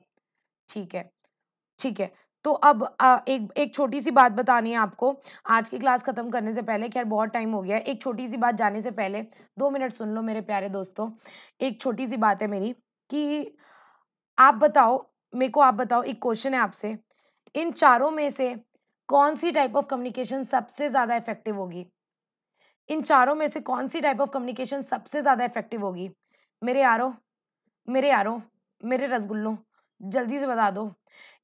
[SPEAKER 2] ठीक है ठीक है तो अब आ, एक एक छोटी सी बात बतानी है आपको आज की क्लास ख़त्म करने से पहले खैर बहुत टाइम हो गया है एक छोटी सी बात जाने से पहले दो मिनट सुन लो मेरे प्यारे दोस्तों एक छोटी सी बात है मेरी कि आप बताओ मेरे को आप बताओ एक क्वेश्चन है आपसे इन चारों में से कौन सी टाइप ऑफ कम्युनिकेशन सबसे ज़्यादा इफेक्टिव होगी इन चारों में से कौन सी टाइप ऑफ कम्युनिकेशन सबसे ज़्यादा इफेक्टिव होगी मेरे यारो मेरे यारो मेरे रसगुल्लों जल्दी से बता दो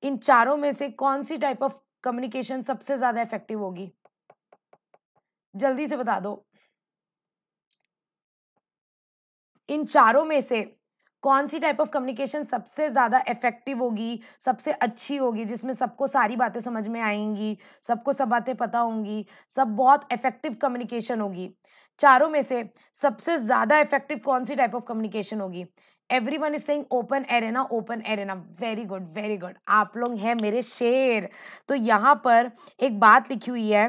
[SPEAKER 2] इन चारों में से कौन सी टाइप ऑफ कम्युनिकेशन सबसे ज्यादा इफेक्टिव होगी जल्दी से बता दो इन चारों में से कौन सी टाइप ऑफ कम्युनिकेशन सबसे ज़्यादा इफेक्टिव होगी सबसे अच्छी होगी जिसमें सबको सारी बातें समझ में आएंगी सबको सब बातें पता होंगी सब बहुत इफेक्टिव कम्युनिकेशन होगी चारों में से सबसे ज़्यादा इफेक्टिव कौन सी टाइप ऑफ कम्युनिकेशन होगी every one is saying open arena open arena very good very good आप लोग हैं मेरे शेर तो यहाँ पर एक बात लिखी हुई है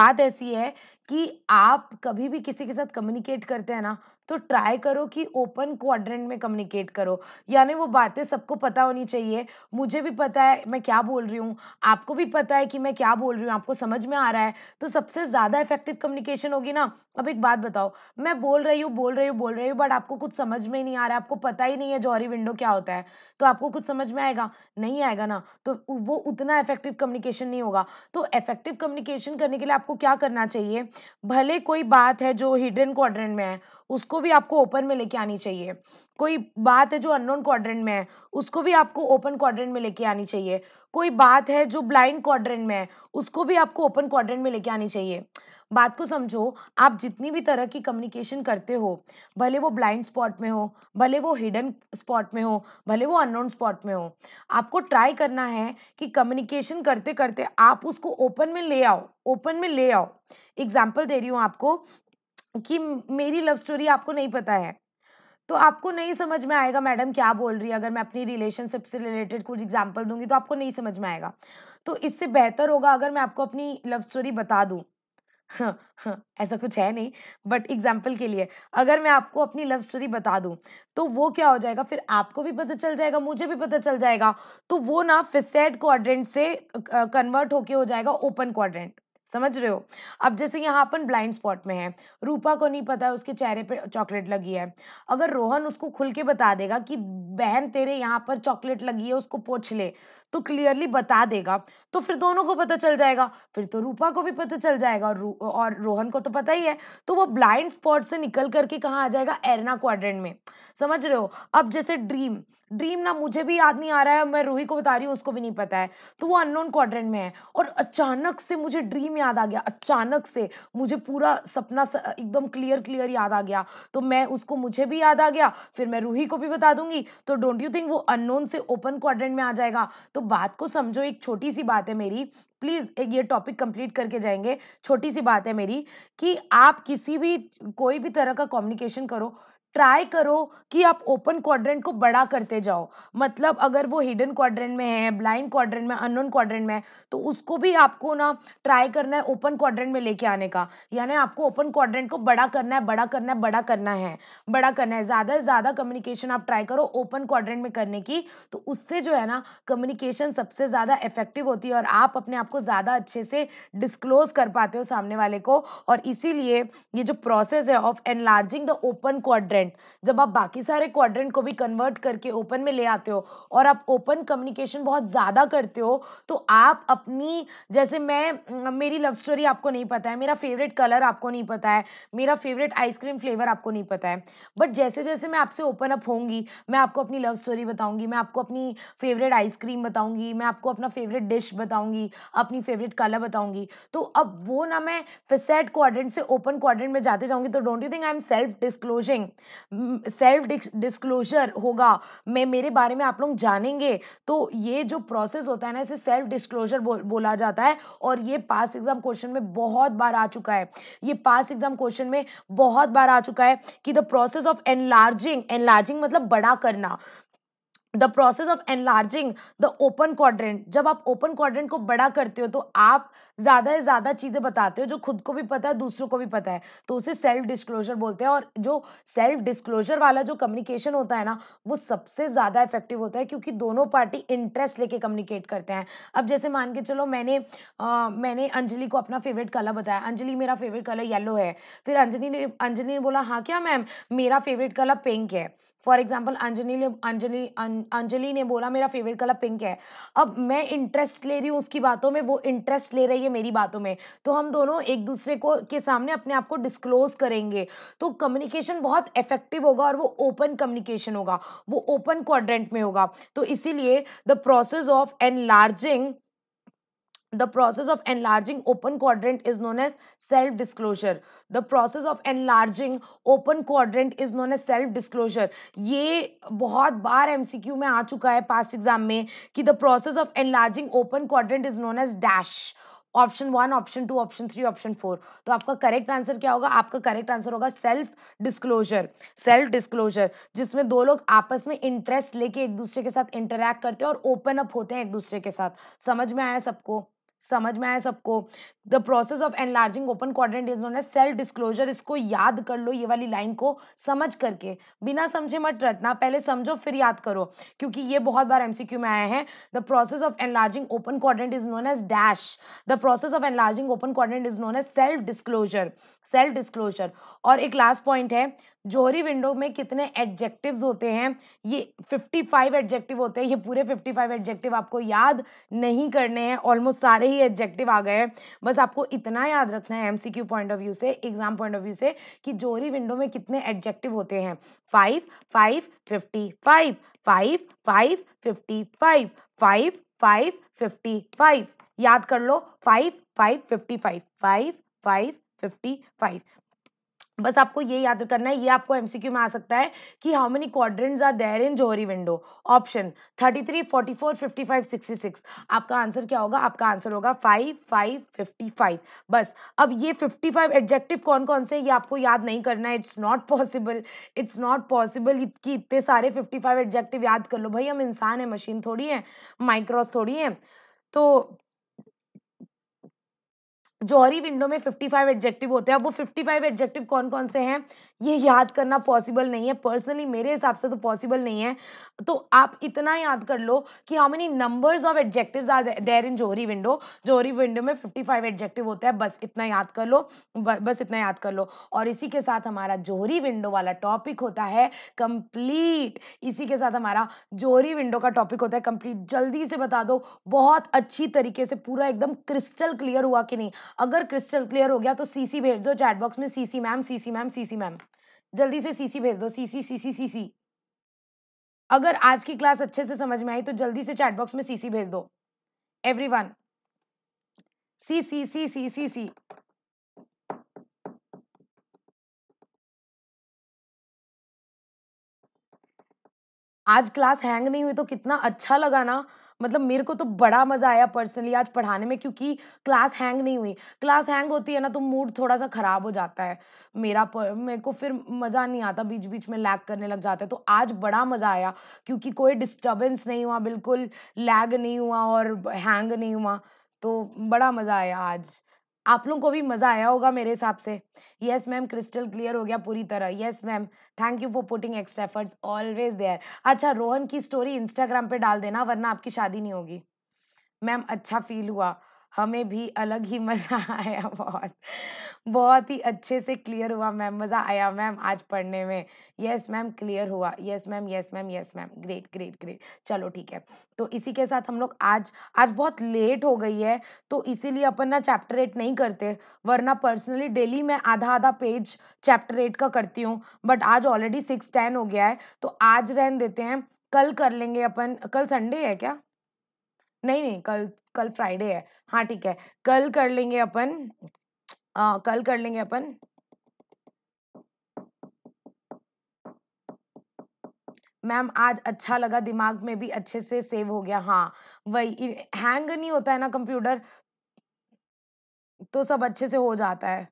[SPEAKER 2] बात ऐसी है कि आप कभी भी किसी के साथ कम्युनिकेट करते हैं ना तो ट्राई करो कि ओपन क्वाड्रेंट में कम्युनिकेट करो यानी वो बातें सबको पता होनी चाहिए मुझे भी पता है मैं क्या बोल रही हूँ आपको भी पता है कि मैं क्या बोल रही हूँ आपको समझ में आ रहा है तो सबसे ज़्यादा इफेक्टिव कम्युनिकेशन होगी ना अब एक बात बताओ मैं बोल रही हूँ बोल रही हूँ बोल रही हूँ बट आपको कुछ समझ में ही नहीं आ रहा है आपको पता ही नहीं है जौहरी विंडो क्या होता है तो आपको कुछ समझ में आएगा नहीं आएगा ना तो वो उतना इफेक्टिव कम्युनिकेशन नहीं होगा तो इफेक्टिव कम्युनिकेशन करने के लिए आपको क्या करना चाहिए भले कोई बात है जो हिडन क्वाड्रेंट में है उसको भी आपको ओपन में लेके आनी चाहिए कोई बात है जो अननोन क्वाड्रेंट में है उसको भी आपको ओपन क्वाड्रेंट में लेके आनी चाहिए कोई बात है जो ब्लाइंड क्वाड्रेंट में है उसको भी आपको ओपन क्वाड्रेंट में लेके आनी चाहिए बात को समझो आप जितनी भी तरह की कम्युनिकेशन करते हो भले वो ब्लाइंड स्पॉट में हो भले वो हिडन स्पॉट में हो भले वो अननोन स्पॉट में हो आपको ट्राई करना है कि कम्युनिकेशन करते करते आप उसको ओपन में ले आओ ओपन में ले आओ एग्जाम्पल दे रही हूँ आपको कि मेरी लव स्टोरी आपको नहीं पता है तो आपको नहीं समझ में आएगा मैडम क्या बोल रही है अगर मैं अपनी रिलेशनशिप से रिलेटेड कुछ एग्जाम्पल दूंगी तो आपको नहीं समझ में आएगा तो इससे बेहतर होगा अगर मैं आपको अपनी लव स्टोरी बता दूँ हाँ, हाँ, ऐसा कुछ है नहीं बट एग्जाम्पल के लिए अगर मैं आपको अपनी लव स्टोरी बता दूं तो वो क्या हो जाएगा फिर आपको भी पता चल जाएगा मुझे भी पता चल जाएगा तो वो ना फिसेड क्वाड्रेंट से कन्वर्ट होके हो जाएगा ओपन क्वाड्रेंट समझ रहे हो अब जैसे यहाँ अपन ब्लाइंड स्पॉट में है रूपा को नहीं पता है उसके चेहरे पे चॉकलेट लगी है अगर रोहन उसको खुल के बता देगा कि बहन तेरे यहाँ पर चॉकलेट लगी है उसको पोछ ले तो क्लियरली बता देगा तो फिर दोनों को पता चल जाएगा फिर तो रूपा को भी पता चल जाएगा और और रोहन को तो पता ही है तो वो ब्लाइंड स्पॉट से निकल करके कहाँ आ जाएगा एरना क्वाड्रेंट में समझ रहे हो अब जैसे ड्रीम ड्रीम ना मुझे भी याद नहीं आ रहा है मैं रूही को बता रही हूँ उसको भी नहीं पता है तो वो अननोन क्वाड्रेंट में है और अचानक से मुझे ड्रीम याद आ गया अचानक से मुझे पूरा सपना एकदम क्लियर क्लियर याद आ गया तो मैं उसको मुझे भी याद आ गया फिर मैं रूही को भी बता दूंगी तो डोंट यू थिंक वो अननोन से ओपन क्वाड्रेंट में आ जाएगा तो बात को समझो एक छोटी सी बात है मेरी प्लीज़ एक ये टॉपिक कंप्लीट करके जाएंगे छोटी सी बात है मेरी कि आप किसी भी कोई भी तरह का कम्युनिकेशन करो ट्राई करो कि आप ओपन क्वाड्रेंट को बड़ा करते जाओ मतलब अगर वो हिडन क्वाड्रेंट में है ब्लाइंड क्वाड्रेंट में अननोन क्वाड्रेंट में है तो उसको भी आपको ना ट्राई करना है ओपन क्वाड्रेंट में लेके आने का यानी आपको ओपन क्वाड्रेंट को बड़ा करना है बड़ा करना है बड़ा करना है बड़ा करना है ज़्यादा से ज़्यादा कम्युनिकेशन आप ट्राई करो ओपन क्वाड्रेंट में करने की तो उससे जो है ना कम्युनिकेशन सबसे ज़्यादा इफेक्टिव होती है और आप अपने आप को ज़्यादा अच्छे से डिस्क्लोज कर पाते हो सामने वाले को और इसीलिए ये जो प्रोसेस है of enlarging the open quadrant quadrant जब आप बाकी सारे क्वाड्रेंट को भी कन्वर्ट करके ओपन में ले आते हो और आप ओपन कम्युनिकेशन बहुत ज़्यादा करते हो तो आप अपनी जैसे मैं मेरी लव स्टोरी आपको नहीं पता है मेरा फेवरेट कलर आपको नहीं पता है मेरा फेवरेट आइसक्रीम फ्लेवर आपको नहीं पता है बट जैसे जैसे मैं आपसे ओपन अप होंगी मैं आपको अपनी लव स्टोरी बताऊंगी मैं आपको अपनी फेवरेट आइसक्रीम बताऊंगी मैं आपको अपना फेवरेट डिश बताऊंगी अपनी फेवरेट कलर बताऊंगी तो अब वो ना मैं फिसेट क्वाड्रेंट से ओपन क्वाड्रेंट में जाते जाऊंगी तो don't you think I am self disclosing self disclosure होगा मैं मेरे बारे में आप लोग जानेंगे तो ये जो प्रोसेस होता है ना इसे सेल्फ डिस्क्लोजर बो, बोला जाता है और ये पास एग्जाम क्वेश्चन में बहुत बार आ चुका है ये पास एग्जाम क्वेश्चन में बहुत बार आ चुका है कि the process of enlarging enlarging मतलब बड़ा करना the process of enlarging the open quadrant जब आप ओपन क्वाड्रेंट को बड़ा करते हो तो आप ज़्यादा से ज़्यादा चीज़ें बताते हो जो खुद को भी पता है दूसरों को भी पता है तो उसे सेल्फ डिस्क्लोजर बोलते हैं और जो सेल्फ डिस्क्लोजर वाला जो कम्युनिकेशन होता है ना वो सबसे ज़्यादा इफेक्टिव होता है क्योंकि दोनों पार्टी इंटरेस्ट लेके कम्युनिकेट करते हैं अब जैसे मान के चलो मैंने आ, मैंने अंजलि को अपना फेवरेट कलर बताया अंजलि मेरा फेवरेट कलर येलो है फिर अंजलि ने अंजलि ने बोला हाँ क्या मैम मेरा फेवरेट कलर पिंक है फॉर एग्जाम्पल अंजलि ने अंजलि अंजलि ने बोला मेरा फेवरेट कलर पिंक है अब मैं इंटरेस्ट ले रही हूँ उसकी बातों में वो इंटरेस्ट ले रही है मेरी बातों में तो हम दोनों एक दूसरे को के सामने अपने आप को डिस्क्लोज करेंगे तो कम्युनिकेशन बहुत इफेक्टिव होगा और वो ओपन कम्युनिकेशन होगा वो ओपन क्वाड्रेंट में होगा तो इसीलिए the process of enlarging the process of enlarging open quadrant is known as self disclosure the process of enlarging open quadrant is known as self disclosure ये बहुत बार एमसीक्यू में आ चुका है पास्ट एग्जाम में कि the process of enlarging open quadrant is known as dash option one option two option three option four तो आपका correct answer क्या होगा आपका करेक्ट आंसर होगा सेल्फ डिस्क्लोजर सेल्फ डिस्क्लोजर जिसमें दो लोग आपस में इंटरेस्ट लेके एक दूसरे के साथ इंटरेक्ट करते हैं और ओपन अप होते हैं एक दूसरे के साथ समझ में आया सबको समझ में आया सबको the process of enlarging open quadrant is known as self disclosure इसको याद कर लो ये वाली लाइन को समझ करके बिना समझे मत रटना पहले समझो फिर याद करो क्योंकि ये बहुत बार एमसीक्यू में आए हैं the process of enlarging open quadrant is known as dash the process of enlarging open quadrant is known as self disclosure self disclosure और एक लास्ट पॉइंट है जोहरी विंडो में कितने एडजेक्टिव्स होते हैं ये 55 एडजेक्टिव होते हैं ये पूरे 55 एडजेक्टिव आपको याद नहीं करने हैं ऑलमोस्ट सारे ही एडजेक्टिव आ गए हैं बस आपको इतना याद रखना है एमसीक्यू पॉइंट ऑफ व्यू से एग्जाम पॉइंट ऑफ व्यू से कि जोहरी विंडो में कितने एडजेक्टिव होते हैं five five fifty five five five fifty five five five fifty five याद कर लो five five fifty five five five fifty five बस आपको ये याद करना है ये आपको एमसीक्यू में आ सकता है कि how many quadrants are there in Johari window option 33, 44, 55, 66 आपका आंसर क्या होगा आपका आंसर होगा 5, 5, 55 बस अब ये 55 एडजेक्टिव कौन कौन से ये आपको याद नहीं करना है it's not possible it's not possible कि इतने सारे फाइव एडजेक्टिव याद कर लो भाई हम इंसान हैं मशीन थोड़ी है माइक्रोस थोड़ी है तो जौहरी विंडो में 55 एडजेक्टिव होते हैं अब वो 55 एडजेक्टिव कौन कौन से हैं ये याद करना पॉसिबल नहीं है पर्सनली मेरे हिसाब से तो पॉसिबल नहीं है तो आप इतना याद कर लो कि how many numbers of adjective are there in Johari window Johari window में 55 एडजेक्टिव होते हैं बस इतना याद कर लो बस इतना याद कर लो और इसी के साथ हमारा जौहरी विंडो वाला टॉपिक होता है कंप्लीट इसी के साथ हमारा जौहरी विंडो का टॉपिक होता है कंप्लीट जल्दी से बता दो बहुत अच्छी तरीके से पूरा एकदम क्रिस्टल क्लियर हुआ कि नहीं अगर क्रिस्टल क्लियर हो गया तो सीसी भेज दो चैट बॉक्स में CC ma'am CC ma'am CC ma'am जल्दी से सीसी भेज दो सीसी सीसी सीसी अगर आज की क्लास अच्छे से समझ में आई तो जल्दी से चैट बॉक्स में सीसी भेज दो एवरी वन सी सी सी सी सी सी
[SPEAKER 1] आज क्लास हैंग नहीं हुई तो कितना अच्छा लगा ना
[SPEAKER 2] मतलब मेरे को तो बड़ा मज़ा आया पर्सनली आज पढ़ाने में क्योंकि क्लास हैंग नहीं हुई क्लास हैंग होती है ना तो मूड थोड़ा सा ख़राब हो जाता है मेरा पर, मेरे को फिर मज़ा नहीं आता बीच बीच में लैग करने लग जाता है तो आज बड़ा मज़ा आया क्योंकि कोई डिस्टर्बेंस नहीं हुआ बिल्कुल लैग नहीं हुआ और हैंग नहीं हुआ तो बड़ा मज़ा आया आज आप लोगों को भी मज़ा आया होगा मेरे हिसाब से येस मैम क्रिस्टल क्लियर हो गया पूरी तरह yes ma'am thank you for putting extra efforts always there अच्छा रोहन की स्टोरी इंस्टाग्राम पे डाल देना वरना आपकी शादी नहीं होगी मैम अच्छा फील हुआ हमें भी अलग ही मज़ा आया बहुत बहुत ही अच्छे से क्लियर हुआ मैम मज़ा आया मैम आज पढ़ने में यस मैम क्लियर हुआ yes ma'am yes ma'am yes ma'am great great great चलो ठीक है तो इसी के साथ हम लोग आज आज बहुत लेट हो गई है तो इसीलिए अपन ना चैप्टर एट नहीं करते वरना पर्सनली डेली मैं आधा आधा पेज चैप्टर एट का करती हूँ बट आज ऑलरेडी सिक्स टेन हो गया है तो आज रहन देते हैं कल कर लेंगे अपन कल संडे है क्या नहीं नहीं कल कल फ्राइडे है हाँ ठीक है कल कर लेंगे अपन आ, हाँ, कल कर लेंगे अपन मैम आज अच्छा लगा दिमाग में भी अच्छे से सेव हो गया हाँ वही हैंग नहीं होता है ना कंप्यूटर तो सब अच्छे से हो जाता है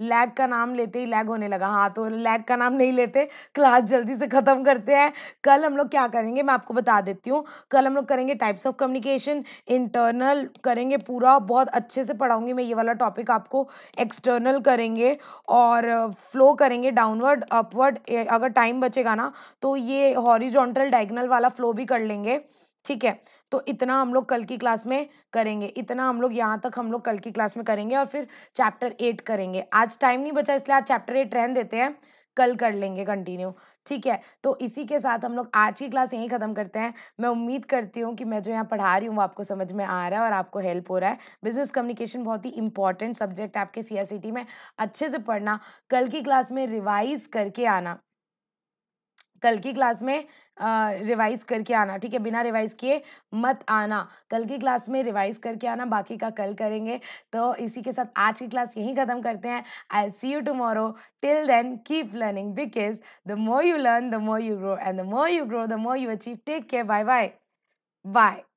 [SPEAKER 2] लैग का नाम लेते ही लैग होने लगा हाँ तो लैग का नाम नहीं लेते क्लास जल्दी से ख़त्म करते हैं कल हम लोग क्या करेंगे मैं आपको बता देती हूँ कल हम लोग करेंगे टाइप्स ऑफ कम्युनिकेशन इंटरनल करेंगे पूरा बहुत अच्छे से पढ़ाऊँगी मैं ये वाला टॉपिक आपको एक्सटर्नल करेंगे और फ्लो करेंगे डाउनवर्ड अपवर्ड अगर टाइम बचेगा ना तो ये हॉरिजोंटल डाइगनल वाला फ्लो भी कर लेंगे ठीक है तो इतना हम लोग कल की क्लास में करेंगे इतना हम लोग यहाँ तक हम लोग कल की क्लास में करेंगे और फिर चैप्टर एट करेंगे आज टाइम नहीं बचा इसलिए आज चैप्टर एट रहन देते हैं कल कर लेंगे कंटिन्यू ठीक है तो इसी के साथ हम लोग आज की क्लास यहीं ख़त्म करते हैं मैं उम्मीद करती हूँ कि मैं जो यहाँ पढ़ा रही हूँ वो आपको समझ में आ रहा है और आपको हेल्प हो रहा है बिजनेस कम्युनिकेशन बहुत ही इंपॉर्टेंट सब्जेक्ट है आपके सी में अच्छे से पढ़ना कल की क्लास में रिवाइज करके आना कल की क्लास में रिवाइज़ करके आना ठीक है बिना रिवाइज़ किए मत आना कल की क्लास में रिवाइज़ करके आना बाकी का कल करेंगे तो इसी के साथ आज की क्लास यहीं ख़त्म करते हैं I'll see you tomorrow till then keep learning because the more you learn the more you grow and the more you grow the more you achieve take care bye bye
[SPEAKER 1] bye